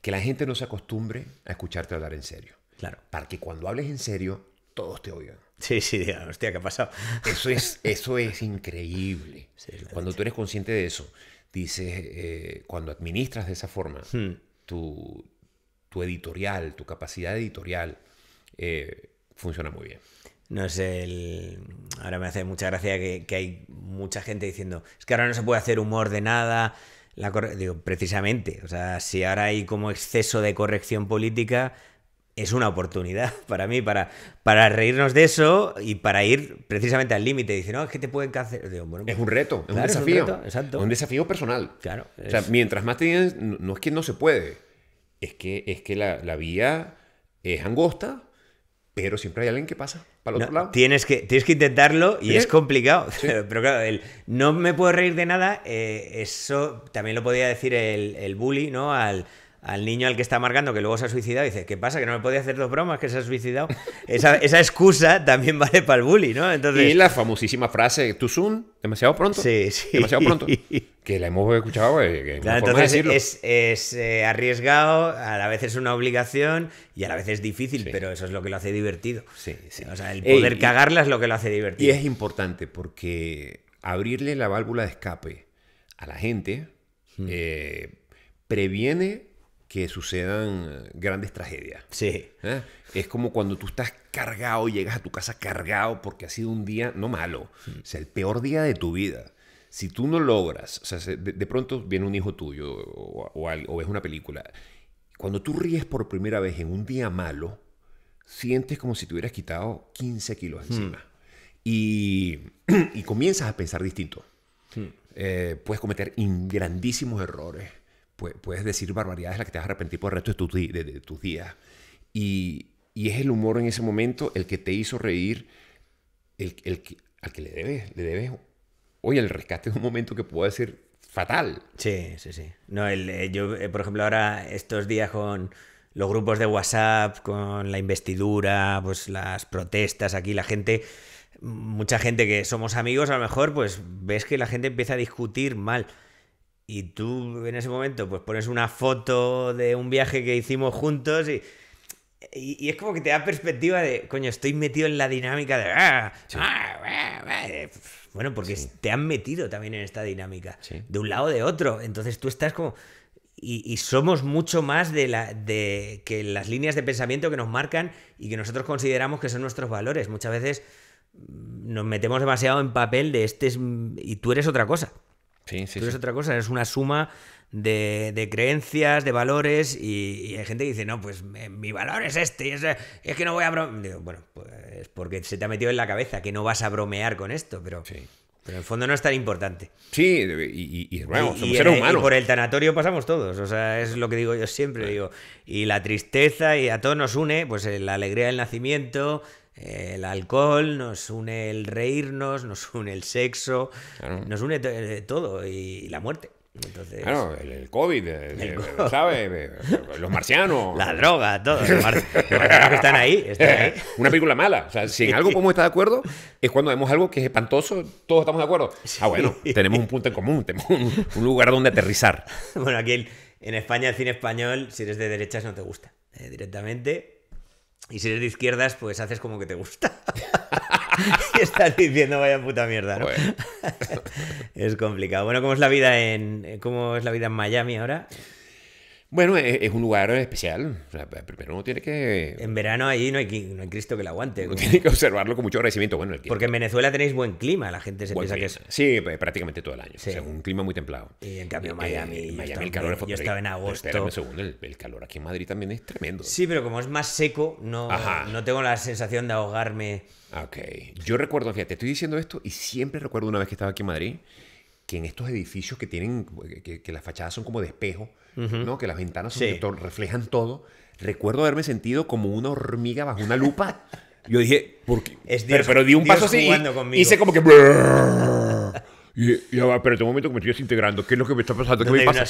Que la gente no se acostumbre a escucharte hablar en serio. Claro. Para que cuando hables en serio, todos te oigan. Sí, sí, hostia, ¿qué ha pasado? Eso es, eso es increíble. cuando tú eres consciente de eso, dices, eh, cuando administras de esa forma hmm. tu, editorial, tu capacidad editorial, eh, funciona muy bien. No sé, Ahora me hace mucha gracia que, hay mucha gente diciendo, es que ahora no se puede hacer humor de nada. La Digo, precisamente, o sea, si ahora hay como exceso de corrección política, es una oportunidad para mí, para, para reírnos de eso y para ir precisamente al límite. Dice, no, es que te pueden hacer. es un reto, un desafío. un, desafío personal. Claro. O sea, mientras más tienes, no es que no se puede, es que, es que la, la vía es angosta, pero siempre hay alguien que pasa para el otro lado. Tienes que, tienes que intentarlo y es complicado. Pero claro, el no me puedo reír de nada, eh, eso también lo podía decir el, el bully, ¿no? Al al niño al que está marcando que luego se ha suicidado, dice, ¿qué pasa? Que no me podía hacer dos bromas, que se ha suicidado. Esa, excusa también vale para el bully, ¿no? Entonces... Y la famosísima frase, ¿tú soon ¿Demasiado pronto? Sí, sí. ¿Demasiado pronto? que la hemos escuchado. Eh, entonces es, eh, arriesgado, a la vez es una obligación y a la vez es difícil, pero eso es lo que lo hace divertido. Sí, sí. O sea, el poder cagarla es lo que lo hace divertido. Y es importante porque abrirle la válvula de escape a la gente hmm. eh, previene que sucedan eh, grandes tragedias. Sí. ¿Eh? Es como cuando tú estás cargado, y llegas a tu casa cargado porque ha sido un día, no malo, o sea, el peor día de tu vida. Si tú no logras, o sea, de, pronto viene un hijo tuyo o, ves una película, cuando tú ríes por primera vez en un día malo, sientes como si te hubieras quitado 15 kilos encima. Hmm. Y, y, comienzas a pensar distinto. Hmm. Eh, puedes cometer grandísimos errores puedes decir barbaridades la las que te vas a arrepentir por el resto de, tu, tus días. Y, es el humor en ese momento el que te hizo reír, el, al que le debes, le debes, oye, el rescate es un momento que puede ser fatal. Sí, sí, sí. No, eh, yo, eh, por ejemplo, ahora estos días con los grupos de WhatsApp, con la investidura, pues las protestas aquí, la gente mucha gente que somos amigos, a lo mejor, pues ves que la gente empieza a discutir mal y tú en ese momento pues pones una foto de un viaje que hicimos juntos y, es como que te da perspectiva de, coño, estoy metido en la dinámica de... Ah, ah, ah, eh, bueno, porque te han metido también en esta dinámica, de un lado o de otro. Entonces tú estás como... Y, somos mucho más de, la, de que las líneas de pensamiento que nos marcan y que nosotros consideramos que son nuestros valores. Muchas veces mm, nos metemos demasiado en papel de este y tú eres otra cosa. Sí, es otra cosa, es una suma de, creencias, de valores, y, hay gente que dice, no, pues eh, mi valor es este, es, eh, es que no voy a bromear. Bueno, pues porque se te ha metido en la cabeza que no vas a bromear con esto, pero... Pero en el fondo no es tan importante. Sí, y, bueno, somos por el tanatorio pasamos todos, o sea, es lo que digo yo siempre, digo. Y la tristeza, y a todos nos une, pues eh, la alegría del nacimiento, el alcohol, nos une el reírnos, nos une el sexo, nos une eh, todo y la muerte. Entonces, claro, el, COVID, eh, eh, ¿sabes? Los marcianos. La droga, todo. Los, marcianos que están ahí, Una película mala. O sea, si en algo podemos estar de acuerdo, es cuando vemos algo que es espantoso, todos estamos de acuerdo. Ah, bueno, tenemos un punto en común, tenemos un, lugar donde aterrizar. Bueno, aquí en España el cine español, si eres de derechas, no te gusta. directamente, y si eres de izquierdas, pues haces como que te gusta. y estás diciendo vaya puta mierda, ¿no? es complicado. Bueno, ¿cómo es la vida en cómo es la vida en Miami ahora? Bueno, e, es, un lugar especial. primero uno tiene que. En verano ahí no hay, hay Cristo que lo aguante. tiene que observarlo con mucho agradecimiento. Bueno, Porque en Venezuela tenéis buen clima, la gente se piensa que es. Sí, prácticamente todo el año. Sí. un clima muy templado. Y en cambio, eh, Miami. Eh, Miami el calor Yo estaba en agosto. Pero un segundo, el, el, calor aquí en Madrid también es tremendo. Sí, pero como es más seco, no, no tengo la sensación de ahogarme. Ah, ok. Yo recuerdo, fíjate, estoy diciendo esto y siempre recuerdo una vez que estaba aquí en Madrid que en estos edificios que tienen, eh, que, las fachadas son como de espejo, ¿no? Que las ventanas reflejan todo. Recuerdo haberme sentido como una hormiga bajo una lupa. Yo dije, ¿por qué? Es pero, di un paso así y hice como que... Y, pero en un momento que me estoy desintegrando, ¿qué es lo que me está pasando? ¿Qué me pasa?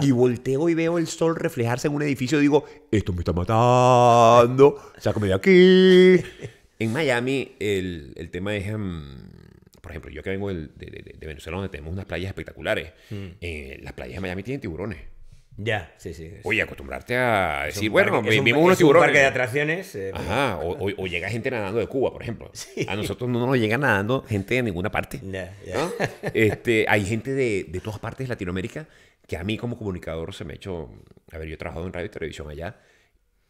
Y volteo y veo el sol reflejarse en un edificio y digo, esto me está matando, sácame de aquí. en Miami el, el tema es... Em, por ejemplo, yo que vengo de, Venezuela donde tenemos unas playas espectaculares, mm. eh, las playas de Miami tienen tiburones. Ya, sí, sí. Oye, acostumbrarte a decir, bueno, vimos unos tiburones. Un parque de atracciones. Eh, Ajá, o, llega gente nadando de Cuba, por ejemplo. A nosotros no nos llega nadando gente de ninguna parte. Ya, Este, hay gente de, todas partes de Latinoamérica que a mí como comunicador se me ha hecho. A ver, yo he trabajado en radio y televisión allá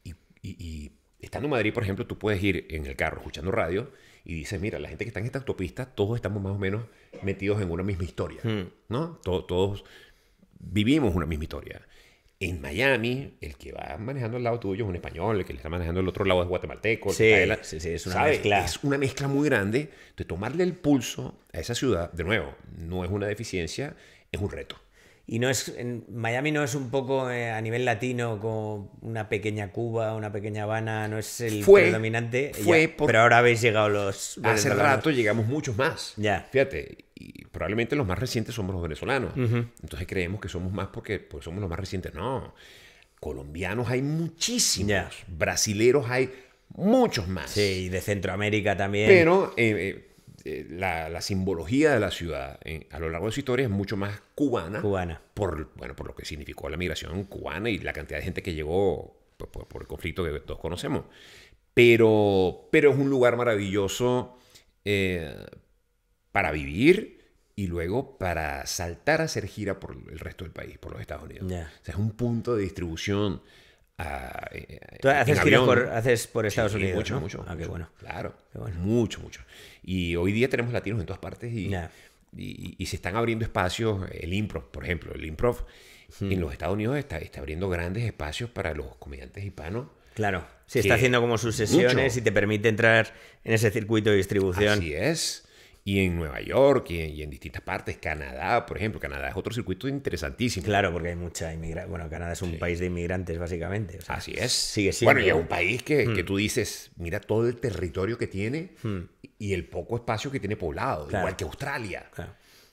y, y estando en Madrid, por ejemplo, tú puedes ir en el carro escuchando radio y dice, mira, la gente que está en esta autopista, todos estamos más o menos metidos en una misma historia, hmm. ¿no? Todos, vivimos una misma historia. En Miami, el que va manejando al lado tuyo es un español, el que le está manejando al otro lado es guatemalteco. Sí, es una mezcla. una mezcla muy grande. Entonces, tomarle el pulso a esa ciudad, de nuevo, no es una deficiencia, es un reto. Y no es, en Miami no es un poco eh, a nivel latino como una pequeña Cuba, una pequeña Habana, no es el predominante. Fue Pero ahora habéis llegado los. hace rato llegamos muchos más. Ya. Fíjate, y probablemente los más recientes somos los venezolanos. Entonces creemos que somos más porque, pues somos los más recientes. No. Colombianos hay muchísimos. Brasileros hay muchos más. Sí, y de Centroamérica también. Pero. Eh, eh, eh, la, simbología de la ciudad a lo largo de su historia es mucho más cubana. Por, bueno, por lo que significó la migración cubana y la cantidad de gente que llegó por, el conflicto que todos conocemos. Pero, pero es un lugar maravilloso eh, para vivir y luego para saltar a hacer gira por el resto del país, por los Estados Unidos. es un punto de distribución Tú haces, por, haces por Estados Unidos. Mucho, ah, mucho. bueno. Claro, mucho, mucho. Y hoy día tenemos latinos en todas partes y, y, se están abriendo espacios. El improv, por ejemplo, el improv hmm. en los Estados Unidos está, abriendo grandes espacios para los comediantes hispanos. Claro, se está haciendo como sus sesiones y te permite entrar en ese circuito de distribución. Así es y en Nueva York y en, distintas partes, Canadá, por ejemplo. Canadá es otro circuito interesantísimo. Claro, porque hay mucha inmigración. Bueno, Canadá es un país de inmigrantes, básicamente. Así es. Sigue Bueno, y es un país que, mm. tú dices, mira todo el territorio que tiene mm. y el poco espacio que tiene poblado, igual que Australia. O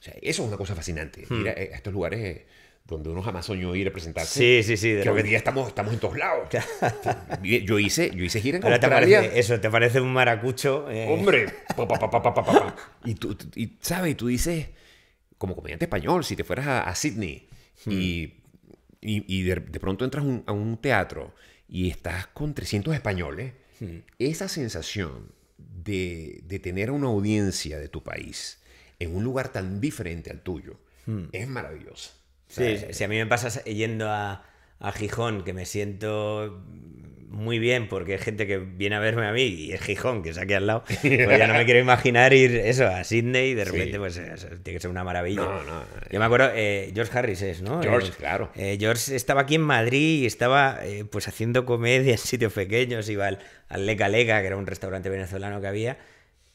sea, eso es una cosa fascinante. Mira, mm. eh, estos lugares eh, donde uno jamás soñó ir a presentarse. Sí, sí, sí. Creo que hoy día estamos, estamos en todos lados. yo, hice, yo hice gira en Te eso, te parece un maracucho. Eh. Hombre. y tú, y, Tú dices, como comediante español, si te fueras a, Sydney y, hmm. de, pronto entras a un teatro y estás con 300 españoles, hmm. esa sensación de, de tener una audiencia de tu país en un lugar tan diferente al tuyo hmm. es maravillosa. Eh, sí, si a mí me pasa yendo a, a Gijón, que me siento muy bien porque hay gente que viene a verme a mí y es Gijón, que es aquí al lado. Pues ya no me quiero imaginar ir eso a Sydney y de repente, pues tiene que ser una maravilla. Eh. Yo me acuerdo, eh, George Harris es, ¿no? George, claro. George estaba aquí en Madrid y estaba pues haciendo comedia en sitios pequeños, iba al, al Leca Leca, que era un restaurante venezolano que había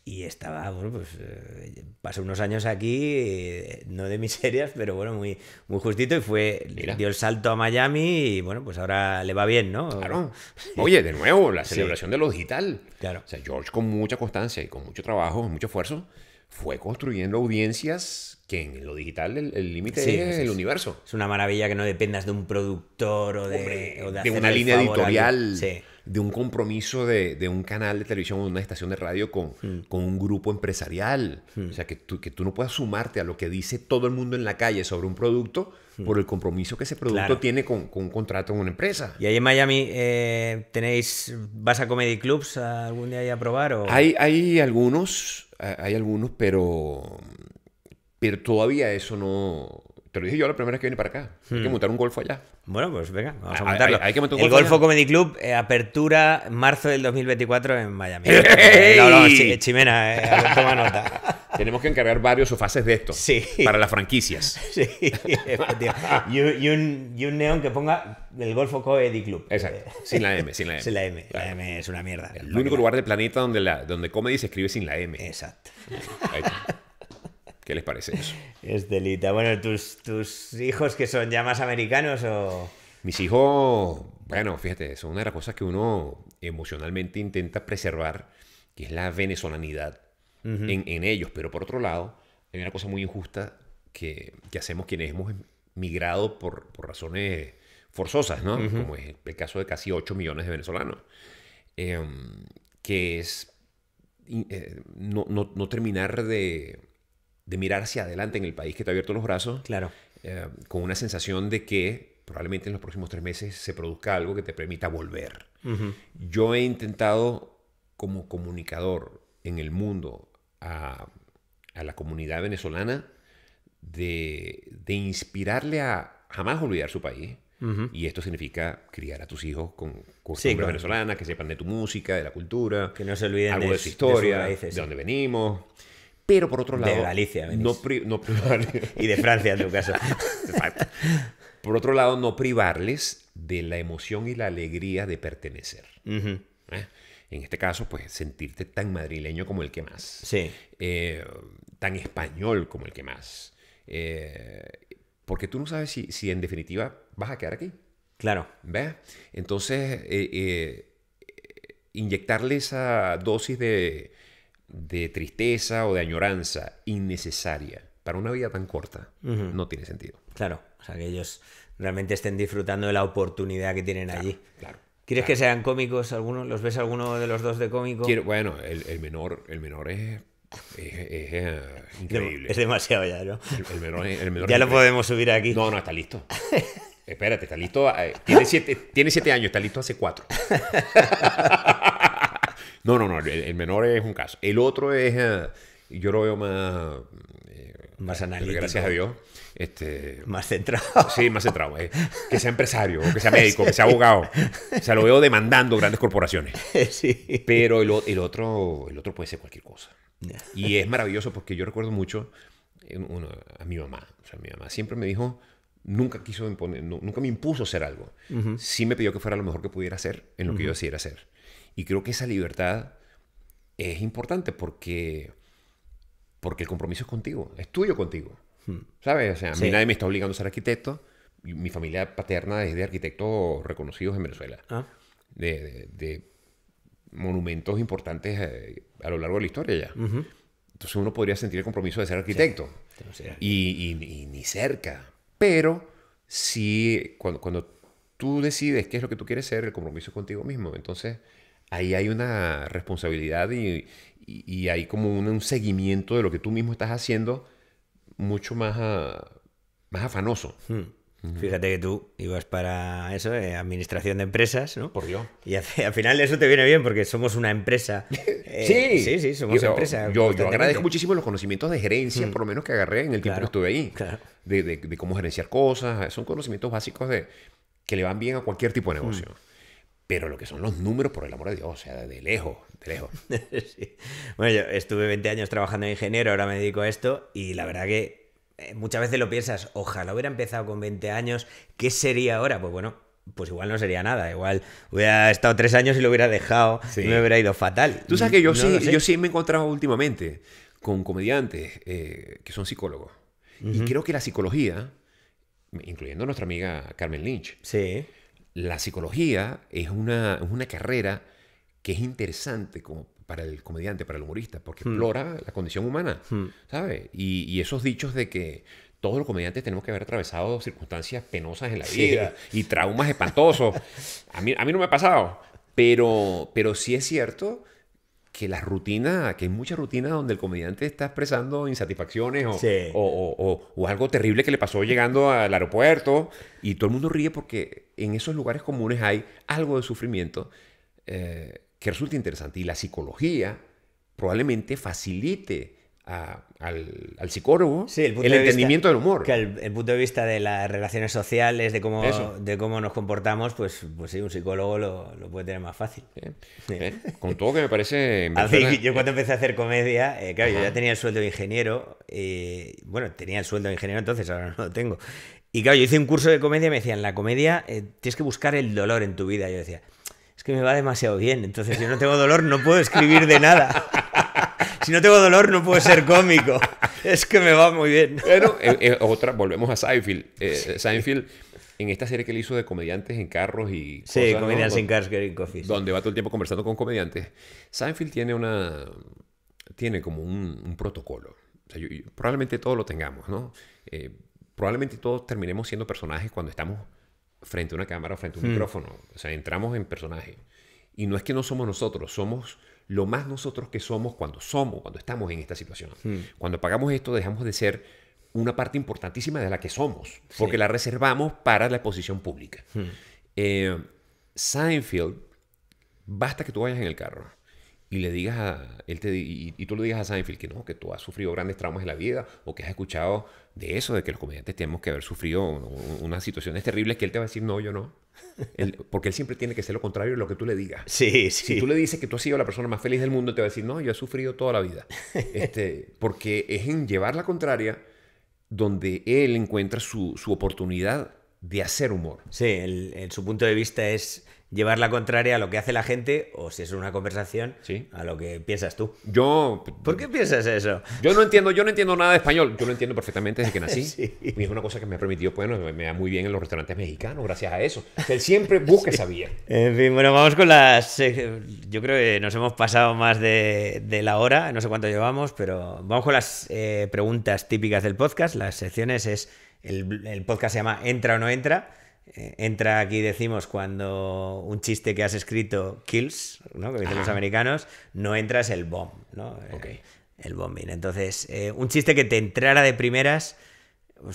y estaba, bueno, pues pasó eh, pasé unos años aquí, eh, no de miserias, pero bueno, muy, muy justito y fue, dio el salto a Miami y bueno, pues ahora le va bien, ¿no? Claro. Oye, de nuevo, la celebración de lo digital. Claro. O sea, George con mucha constancia y con mucho trabajo, con mucho esfuerzo, fue construyendo audiencias que en lo digital el límite es, el universo. Es una maravilla que no dependas de un productor o de, de, una línea editorial. Sí de un compromiso de, un canal de televisión o de una estación de radio con, hmm. un grupo empresarial. Hmm. O sea, que tú, que tú no puedas sumarte a lo que dice todo el mundo en la calle sobre un producto hmm. por el compromiso que ese producto tiene con, un contrato con una empresa. ¿Y ahí en Miami eh, tenéis, vas a comedy clubs algún día a probar? O... Hay, hay algunos, hay algunos, pero, pero todavía eso no te lo dije yo la primera vez que vine para acá. Hay que hmm. montar un golfo allá. Bueno, pues venga, vamos a montarlo. el Golfo Comedy Club, eh, apertura marzo del 2024 en Miami. Eh, no, no, eh, Chimena, toma nota. Tenemos que encargar varios sofaces de esto. Para las franquicias. Sí, y, un, neón que ponga el Golfo Comedy Club. Exacto. Sin la M, sin la M. Sin la M. La M es una mierda. El único lugar del planeta donde, donde comedy se escribe sin la M. Exacto. Ahí está. ¿Qué les parece eso? Es delita. Bueno, ¿tus, hijos que son ya más americanos o...? Mis hijos, bueno, fíjate, son una de las cosas que uno emocionalmente intenta preservar, que es la venezolanidad en, ellos. Pero por otro lado, hay una cosa muy injusta que, hacemos quienes hemos migrado por, razones forzosas, ¿no? Como es el caso de casi 8 millones de venezolanos, em, que es eh, no, terminar de, de mirar hacia adelante en el país que te ha abierto los brazos. Claro. Eh, con una sensación de que probablemente en los próximos tres meses se produzca algo que te permita volver. Yo he intentado como comunicador en el mundo a, la comunidad venezolana de, inspirarle a jamás olvidar su país. Y esto significa criar a tus hijos con costumbres venezolanas, que sepan de tu música, de la cultura, que no se olviden algo de, tu su historia, de, dónde venimos. Pero por otro lado. De Galicia, no, y de Francia, en tu caso. por otro lado, no privarles de la emoción y la alegría de pertenecer. ¿Eh? En este caso, pues sentirte tan madrileño como el que más. Sí. Eh, tan español como el que más. Eh, porque tú no sabes si, si, en definitiva vas a quedar aquí. Claro. ¿Ves? Entonces, inyectarle esa dosis de de tristeza o de añoranza innecesaria para una vida tan corta no tiene sentido. Claro, o sea, que ellos realmente estén disfrutando de la oportunidad que tienen allí. Claro. ¿Quieres que sean cómicos algunos? ¿Los ves alguno de los dos de cómico? Quiero, bueno, el, menor, el menor es es, eh, increíble. Es demasiado ya, ¿no? El, menor, ya lo podemos subir aquí. No, no, está listo. Espérate, está listo. Eh, tiene siete, tiene siete años, está listo hace cuatro. No, no, no, el, menor es un caso. El otro es, eh, yo lo veo más... Eh, más analítico. Gracias a Dios. Este, más centrado. Sí, más centrado. Eh, que sea empresario, que sea médico, que sea abogado. O sea, lo veo demandando grandes corporaciones. Sí. Pero el, otro, el otro puede ser cualquier cosa. Y es maravilloso porque yo recuerdo mucho a mi mamá. O sea, mi mamá siempre me dijo, nunca nunca me impuso hacer algo. Sí me pidió que fuera lo mejor que pudiera hacer en lo que yo decidiera hacer. Y creo que esa libertad es importante porque, porque el compromiso es contigo, es tuyo contigo. Hmm. ¿Sabes? O sea, a mí nadie me está obligando a ser arquitecto. Mi familia paterna es de arquitectos reconocidos en Venezuela. Ah. De, de, monumentos importantes eh, a, lo largo de la historia ya. Entonces uno podría sentir el compromiso de ser arquitecto. Y, y, ni cerca. Pero si cuando, cuando tú decides qué es lo que tú quieres ser, el compromiso es contigo mismo. Entonces ahí hay una responsabilidad y, hay como un, seguimiento de lo que tú mismo estás haciendo mucho más, ah, más afanoso. Hmm. Fíjate que tú ibas para eso, eh, administración de empresas, ¿no? Por Dios. Y al final eso te viene bien porque somos una empresa. sí. Eh, sí, sí, somos una empresa. Yo, te agradezco muchísimo los conocimientos de gerencia, hmm. por lo menos que agarré en el tiempo que estuve ahí. De, cómo gerenciar cosas. Son conocimientos básicos de, que le van bien a cualquier tipo de hmm. negocio. Pero lo que son los números, por el amor de Dios, o sea, de lejos, de lejos. Bueno, yo estuve 20 años trabajando en ingeniero, ahora me dedico a esto y la verdad que eh, muchas veces lo piensas, ojalá hubiera empezado con 20 años, ¿qué sería ahora? Pues bueno, pues igual no sería nada. Igual hubiera estado tres años y lo hubiera dejado y me hubiera ido fatal. Tú sabes que yo, sí, yo sí me he encontrado últimamente con comediantes eh, que son psicólogos. Y creo que la psicología, incluyendo nuestra amiga Carmen Lynch, sí la psicología es una, carrera que es interesante como para el comediante, para el humorista, porque hmm. explora la condición humana, hmm. ¿sabes? Y, esos dichos de que todos los comediantes tenemos que haber atravesado circunstancias penosas en la vida y traumas espantosos. a, mí, a mí no me ha pasado, pero, pero sí es cierto que la rutina, que hay muchas rutinas donde el comediante está expresando insatisfacciones o, algo terrible que le pasó llegando al aeropuerto y todo el mundo ríe porque en esos lugares comunes hay algo de sufrimiento eh, que resulta interesante y la psicología probablemente facilite a al, al psicólogo sí, el, entendimiento del humor. Que el, punto de vista de las relaciones sociales, de cómo, de cómo nos comportamos, pues, pues sí, un psicólogo lo, lo puede tener más fácil. Con todo que me parece... yo cuando empecé a hacer comedia, eh, claro, yo ya tenía el sueldo de ingeniero, eh, bueno, tenía el sueldo de ingeniero entonces, ahora no lo tengo. Y claro, yo hice un curso de comedia y me decían, la comedia eh, tienes que buscar el dolor en tu vida. Yo decía, es que me va demasiado bien, entonces yo no tengo dolor, no puedo escribir de nada. si no tengo dolor no puedo ser cómico. Es que me va muy bien. Pero eh, eh, otra, volvemos a Seinfeld. Eh, Seinfeld, en esta serie que él hizo de comediantes en carros y... sí, comediantes ¿no? en cars, en coffee. Donde va todo el tiempo conversando con comediantes. Seinfeld tiene una... Tiene como un, protocolo. probablemente todos lo tengamos, ¿no? probablemente todos terminemos siendo personajes cuando estamos frente a una cámara o frente a un hmm. micrófono. O sea, entramos en personaje. Y no es que no somos nosotros, somos lo más nosotros que somos cuando somos, cuando estamos en esta situación. Hmm. Cuando pagamos esto, dejamos de ser una parte importantísima de la que somos, porque la reservamos para la exposición pública. Hmm. Eh, Seinfeld, basta que tú vayas en el carro y le digas a él te, y, tú le digas a Seinfeld que no, que tú has sufrido grandes traumas en la vida o que has escuchado de eso, de que los comediantes tenemos que haber sufrido unas situaciones terribles que él te va a decir no, yo no. porque él siempre tiene que ser lo contrario de lo que tú le digas. Sí, sí. Si tú le dices que tú has sido la persona más feliz del mundo, te va a decir no, yo he sufrido toda la vida. Este, porque es en llevar la contraria donde él encuentra su, oportunidad de hacer humor. Sí, el, su punto de vista es llevar la contraria a lo que hace la gente o si es una conversación a lo que piensas tú. Yo... ¿Por qué piensas eso? Yo no entiendo, yo no entiendo nada de español. Yo lo entiendo perfectamente desde que nací. Y es una cosa que me ha permitido, pues, bueno, me da muy bien en los restaurantes mexicanos gracias a eso. Él siempre busques esa vía. En fin, bueno, vamos con las... Eh, yo creo que nos hemos pasado más de, la hora, no sé cuánto llevamos, pero vamos con las eh, preguntas típicas del podcast. Las secciones es... El, el podcast se llama Entra o no entra. Eh, entra aquí, decimos, cuando un chiste que has escrito kills, ¿no? que dicen los americanos, no entras el bomb, ¿no? Eh, el bombing. Entonces, eh, un chiste que te entrara de primeras,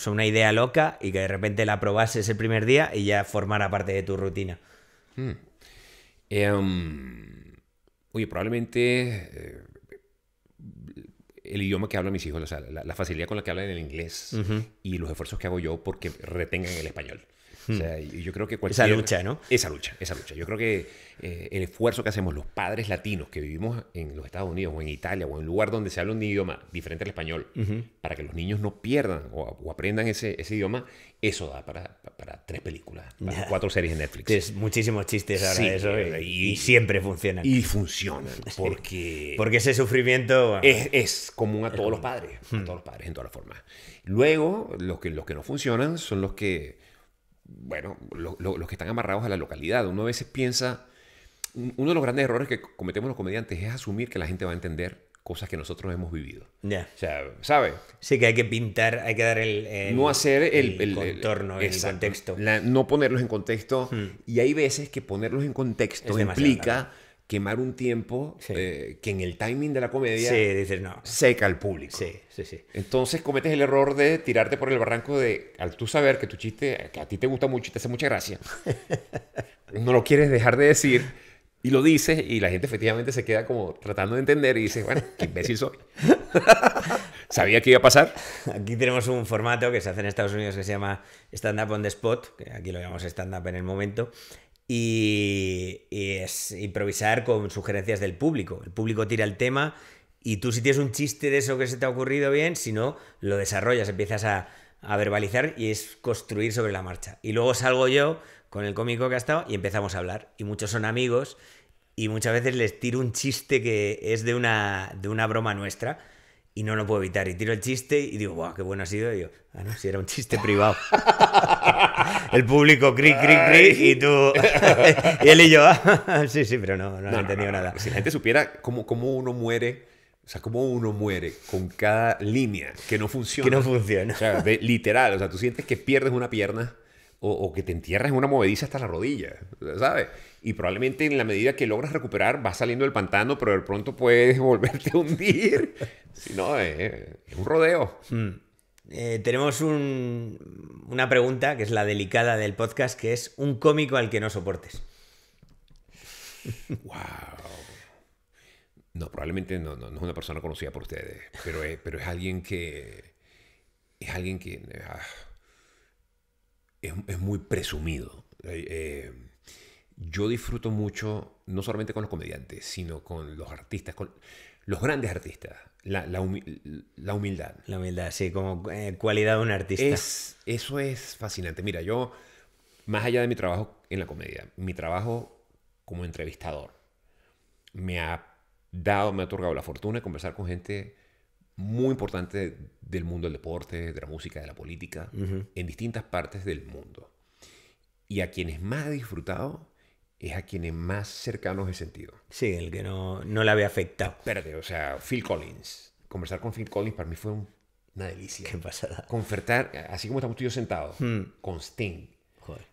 una idea loca, y que de repente la probases el primer día y ya formara parte de tu rutina. Hmm. Em, oye, probablemente el idioma que hablan mis hijos, o sea, la, facilidad con la que hablan el inglés y los esfuerzos que hago yo porque retengan el español. Hmm. yo creo que Esa lucha, ¿no? Esa lucha, esa lucha. Yo creo que eh, el esfuerzo que hacemos los padres latinos que vivimos en los Estados Unidos o en Italia o en un lugar donde se habla un idioma diferente al español, para que los niños no pierdan o, aprendan ese, idioma, eso da para, tres películas, cuatro series de Netflix. muchísimos chistes ahora eso eh, y, siempre funcionan. Y funcionan, porque... porque ese sufrimiento... es, común a todos los padres, a hmm. todos los padres en todas las formas. Luego, los que, los que no funcionan son los que bueno, los que están amarrados a la localidad. Uno a veces piensa, uno de los grandes errores que cometemos los comediantes es asumir que la gente va a entender cosas que nosotros hemos vivido. Ya. O sea, ¿sabes? Sí, que hay que pintar, hay que dar el... no hacer el, el, contorno, el, contexto. no ponerlos en contexto. Hmm. Y hay veces que ponerlos en contexto implica quemar un tiempo eh, que en el timing de la comedia sí, no. seca al público. Sí, sí, sí. Entonces cometes el error de tirarte por el barranco de, al tú saber que tu chiste, que a ti te gusta mucho y te hace mucha gracia, no lo quieres dejar de decir y lo dices y la gente efectivamente se queda como tratando de entender y dice bueno, qué imbécil soy. Sabía que iba a pasar. Aquí tenemos un formato que se hace en Estados Unidos que se llama Stand Up on the Spot, que aquí lo llamamos Stand Up en el momento, y, es improvisar con sugerencias del público. El público tira el tema y tú si tienes un chiste de eso que se te ha ocurrido bien, si no, lo desarrollas, empiezas a, verbalizar y es construir sobre la marcha. Y luego salgo yo con el cómico que ha estado y empezamos a hablar. Y muchos son amigos y muchas veces les tiro un chiste que es de una broma nuestra y no lo puedo evitar. Y tiro el chiste y digo, ¡guau, qué bueno ha sido! Y digo, ah, no, si era un chiste privado. el público, cric, cric, cric, y tú. y él y yo, sí, sí, pero no, no, he entendido nada. Si la gente supiera cómo, cómo uno muere. O sea, cómo uno muere con cada línea que no funciona. Que no funciona. O sea, literal. O sea, tú sientes que pierdes una pierna o, o que te entierras en una movediza hasta la rodilla. ¿Sabes? y probablemente en la medida que logras recuperar vas saliendo del pantano, pero de pronto puedes volverte a hundir. si no, eh, es un rodeo. Hmm. Eh, tenemos un, una pregunta que es la delicada del podcast, que es un cómico al que no soportes. wow. No, probablemente no, no, es una persona conocida por ustedes, pero es, pero es alguien que. Es alguien que. Ah, es, es, muy presumido. Eh, eh yo disfruto mucho, no solamente con los comediantes, sino con los artistas, con los grandes artistas. La, humildad. La humildad, sí, como eh, cualidad de un artista. eso es fascinante. Mira, yo, más allá de mi trabajo en la comedia, mi trabajo como entrevistador me ha dado, me ha otorgado la fortuna de conversar con gente muy importante del mundo del deporte, de la música, de la política, en distintas partes del mundo. Y a quienes más he disfrutado es a quienes más cercanos he sentido. Sí, el que no, no la había afectado. Espérate, o sea, Phil Collins. Conversar con Phil Collins para mí fue una delicia. Qué pasada. Confertar, así como estamos tú y yo sentados, hmm. con Sting.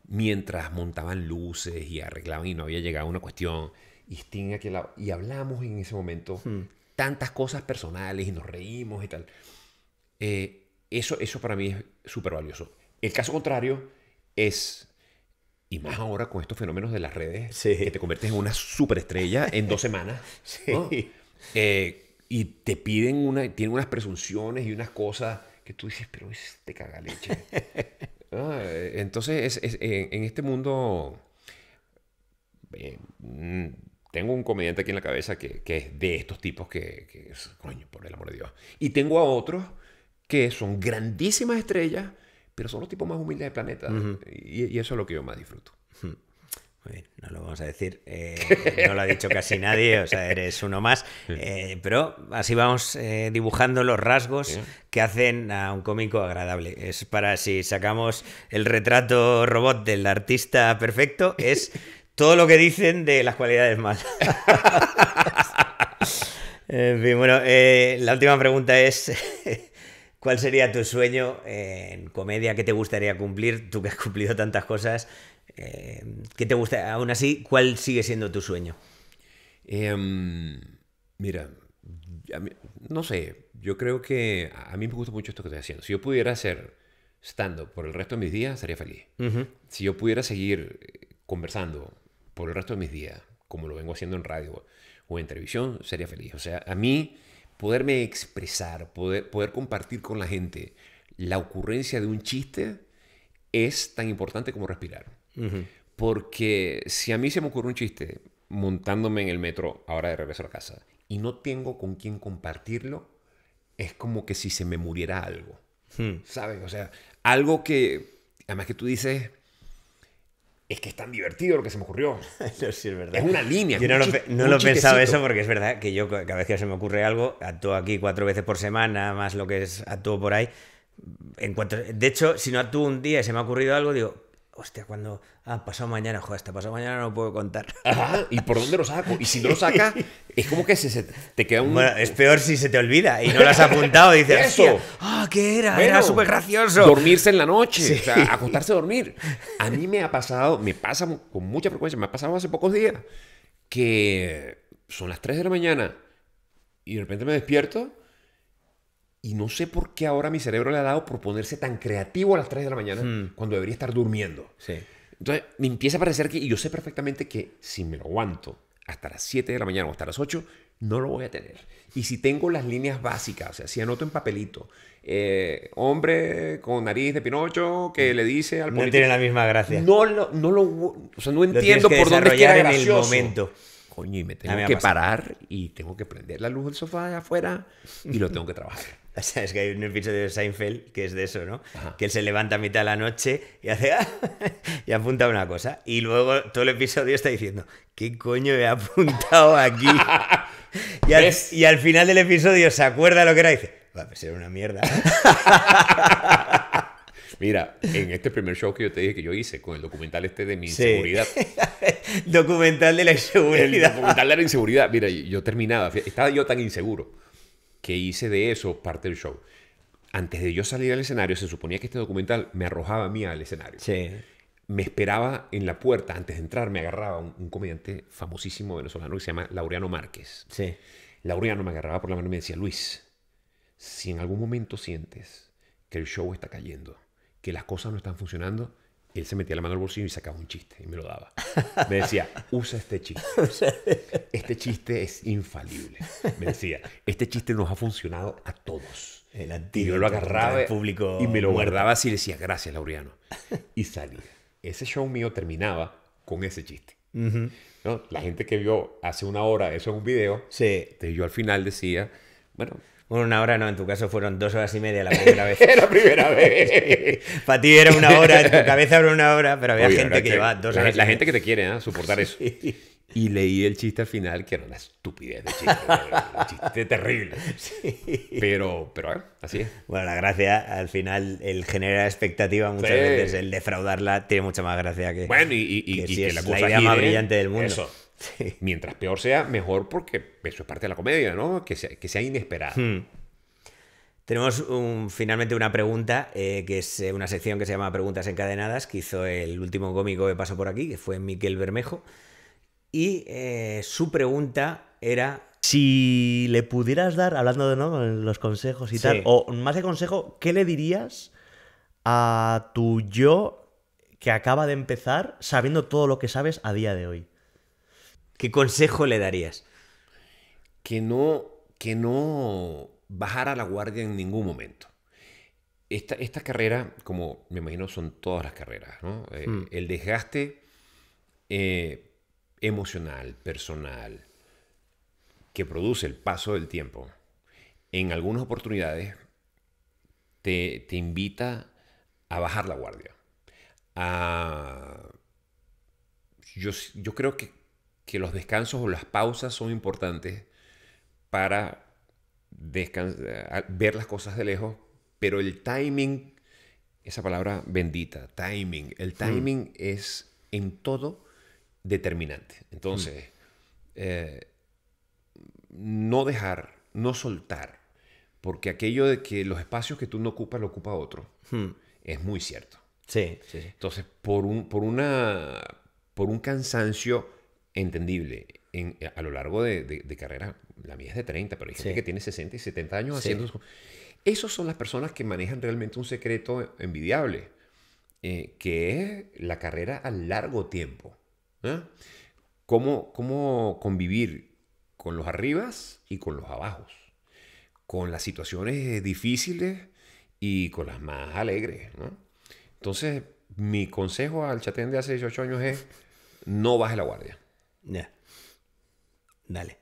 Mientras montaban luces y arreglaban y no había llegado una cuestión. Y Sting aquí lado. Y hablamos en ese momento hmm. tantas cosas personales y nos reímos y tal. Eh, eso, eso para mí es súper valioso. El caso contrario es y más ahora con estos fenómenos de las redes, que te conviertes en una superestrella en dos semanas. Eh, y te piden una, tienen unas presunciones y unas cosas que tú dices, pero te caga leche. Ah, eh, entonces, es, en, este mundo, eh, mm, tengo un comediante aquí en la cabeza que, que es de estos tipos que, que es, coño, por el amor de Dios. Y tengo a otros que son grandísimas estrellas pero son los tipos más humildes del planeta. y, eso es lo que yo más disfruto. Muy bien, no lo vamos a decir, eh, no lo ha dicho casi nadie, o sea, eres uno más, eh, pero así vamos eh, dibujando los rasgos que hacen a un cómico agradable. Es para si sacamos el retrato robot del artista perfecto, es todo lo que dicen de las cualidades malas. en fin, bueno, la última pregunta es... ¿Cuál sería tu sueño eh, en comedia? que te gustaría cumplir? Tú que has cumplido tantas cosas, eh, te gusta? Aún así, ¿cuál sigue siendo tu sueño? Em, mira, no sé, yo creo que a mí me gusta mucho esto que estoy haciendo. Si yo pudiera ser stand-up por el resto de mis días, sería feliz. Si yo pudiera seguir eh, conversando por el resto de mis días, como lo vengo haciendo en radio o en televisión, sería feliz. O sea, a mí poderme expresar, poder, poder compartir con la gente la ocurrencia de un chiste es tan importante como respirar. Porque si a mí se me ocurre un chiste montándome en el metro ahora de regreso a casa y no tengo con quién compartirlo, es como que si se me muriera algo. sabe hmm. ¿Sabes? O sea, algo que, además que tú dices, es que es tan divertido lo que se me ocurrió. es una línea. no, lo, he pensado pensaba eso porque es verdad que yo cada vez que se me ocurre algo, actúo aquí cuatro veces por semana, más lo que es actúo por ahí. En de hecho, si no actúo un día y se me ha ocurrido algo, digo, hostia, cuando. Ah, pasado mañana, joder, hasta pasado mañana no puedo contar. ¿y por dónde lo saco? Y si no lo saca, es como que se, te queda un. Bueno, es peor si se te olvida y no lo has apuntado y dices, ¡Eso! ¡Ah, qué era! era súper gracioso. Dormirse en la noche, o sea, acostarse a dormir. A mí me ha pasado, me pasa con mucha frecuencia, me ha pasado hace pocos días, que son las 3 de la mañana y de repente me despierto y no sé por qué ahora mi cerebro le ha dado por ponerse tan creativo a las 3 de la mañana hmm. cuando debería estar durmiendo. Entonces me empieza a parecer que, y yo sé perfectamente que si me lo aguanto hasta las 7 de la mañana o hasta las 8, no lo voy a tener. Y si tengo las líneas básicas, o sea, si anoto en papelito, eh, hombre con nariz de Pinocho que hmm. le dice al No tiene la misma gracia. No no lo, o sea, no entiendo por dónde es en el momento. Coño, y me tengo que parar y tengo que prender la luz del sofá de afuera y lo tengo que trabajar. es que hay un episodio de Seinfeld que es de eso, ¿no? Que él se levanta a mitad de la noche y hace y apunta una cosa. Y luego todo el episodio está diciendo, ¿qué coño he apuntado aquí? y, al, final del episodio se acuerda lo que era y dice, va a ser una mierda. ¿eh? Mira, en este primer show que yo te dije que yo hice con el documental este de mi inseguridad. documental de la inseguridad. documental de la inseguridad. Mira, yo terminaba, estaba yo tan inseguro que hice de eso parte del show. Antes de yo salir al escenario, se suponía que este documental me arrojaba a mí al escenario. Sí. Me esperaba en la puerta, antes de entrar, me agarraba un, comediante famosísimo venezolano que se llama Laureano Márquez. Sí. Laureano me agarraba por la mano y me decía, Luis, si en algún momento sientes que el show está cayendo, que las cosas no están funcionando, él se metía la mano al bolsillo y sacaba un chiste y me lo daba. Me decía, usa este chiste. Este, este chiste es infalible. Me decía, este chiste nos ha funcionado a todos. El yo lo agarraba público y me lo guardaba así y decía, gracias, Laureano. Y salía. Ese show mío terminaba con ese chiste. ¿No? La gente que vio hace una hora eso en un video, yo al final decía, bueno, una hora no, en tu caso fueron dos horas y media la primera vez. la primera vez. Para ti era una hora, en tu cabeza era una hora, pero había gente que, llevaba dos la, horas. La gente que te quiere ¿eh? soportar eso. Y leí el chiste al final, que era una estupidez de chiste, un chiste terrible. Sí. Pero, pero ¿eh? así Bueno, la gracia, al final, el generar expectativa muchas veces, el defraudarla, tiene mucha más gracia que. Bueno, y, y, la, cosa más brillante del mundo. Mientras peor sea, mejor porque eso es parte de la comedia, ¿no? Que sea, inesperado hmm. Tenemos finalmente una pregunta, eh, que es eh, una sección que se llama Preguntas Encadenadas, que hizo el último cómico que pasó por aquí, que fue Miquel Bermejo. Y eh, su pregunta era... Si le pudieras dar, hablando de ¿no? los consejos y tal, o más de consejo, ¿qué le dirías a tu yo que acaba de empezar sabiendo todo lo que sabes a día de hoy? ¿Qué consejo le darías? Que no, que no bajara la guardia en ningún momento. Esta, esta carrera, como me imagino son todas las carreras, eh, hmm. El desgaste eh, emocional, personal, que produce el paso del tiempo, en algunas oportunidades te, invita a bajar la guardia. Ah, yo creo que que los descansos o las pausas son importantes para ver las cosas de lejos, pero el timing, esa palabra bendita, timing, el hmm. timing es en todo determinante. Entonces, hmm. eh, no dejar, no soltar, porque aquello de que los espacios que tú no ocupas lo ocupa otro, hmm. es muy cierto. Sí, sí, Entonces, por un, por una, por un cansancio entendible. Eh, a lo largo de, carrera, la mía es de 30, pero hay gente que tiene 60 y 70 años haciendo haciendo... Esas son las personas que manejan realmente un secreto envidiable, eh, que es la carrera a largo tiempo. ¿eh? Cómo, cómo convivir con los arribas y con los abajos, con las situaciones difíciles y con las más alegres. Entonces, mi consejo al chatén de hace 18 años es, no baje la guardia. Ya. Dale.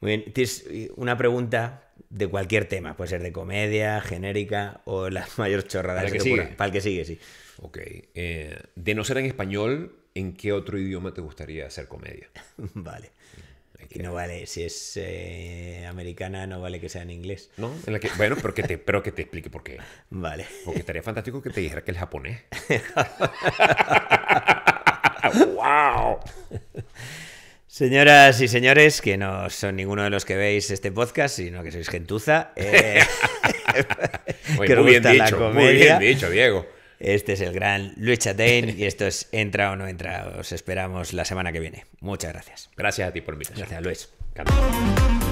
Muy bien. Tienes eh, una pregunta de cualquier tema. Puede ser de comedia, genérica o las mayores chorrada Para que, sigue. Para el que sigue, sí. Ok. Eh, de no ser en español, ¿en qué otro idioma te gustaría hacer comedia? vale. Y no vale, si es eh, americana, no vale que sea en inglés. No, bueno, pero que, te, pero que te explique por qué. Vale. Porque estaría fantástico que te dijera que el japonés. ¡Wow! Señoras y señores, que no son ninguno de los que veis este podcast, sino que sois gentuza. Eh, muy, bien dicho, muy bien dicho, Diego. Este es el gran Luis Chatein y esto es Entra o no entra. Os esperamos la semana que viene. Muchas gracias. Gracias a ti por invitarme. Gracias, Luis.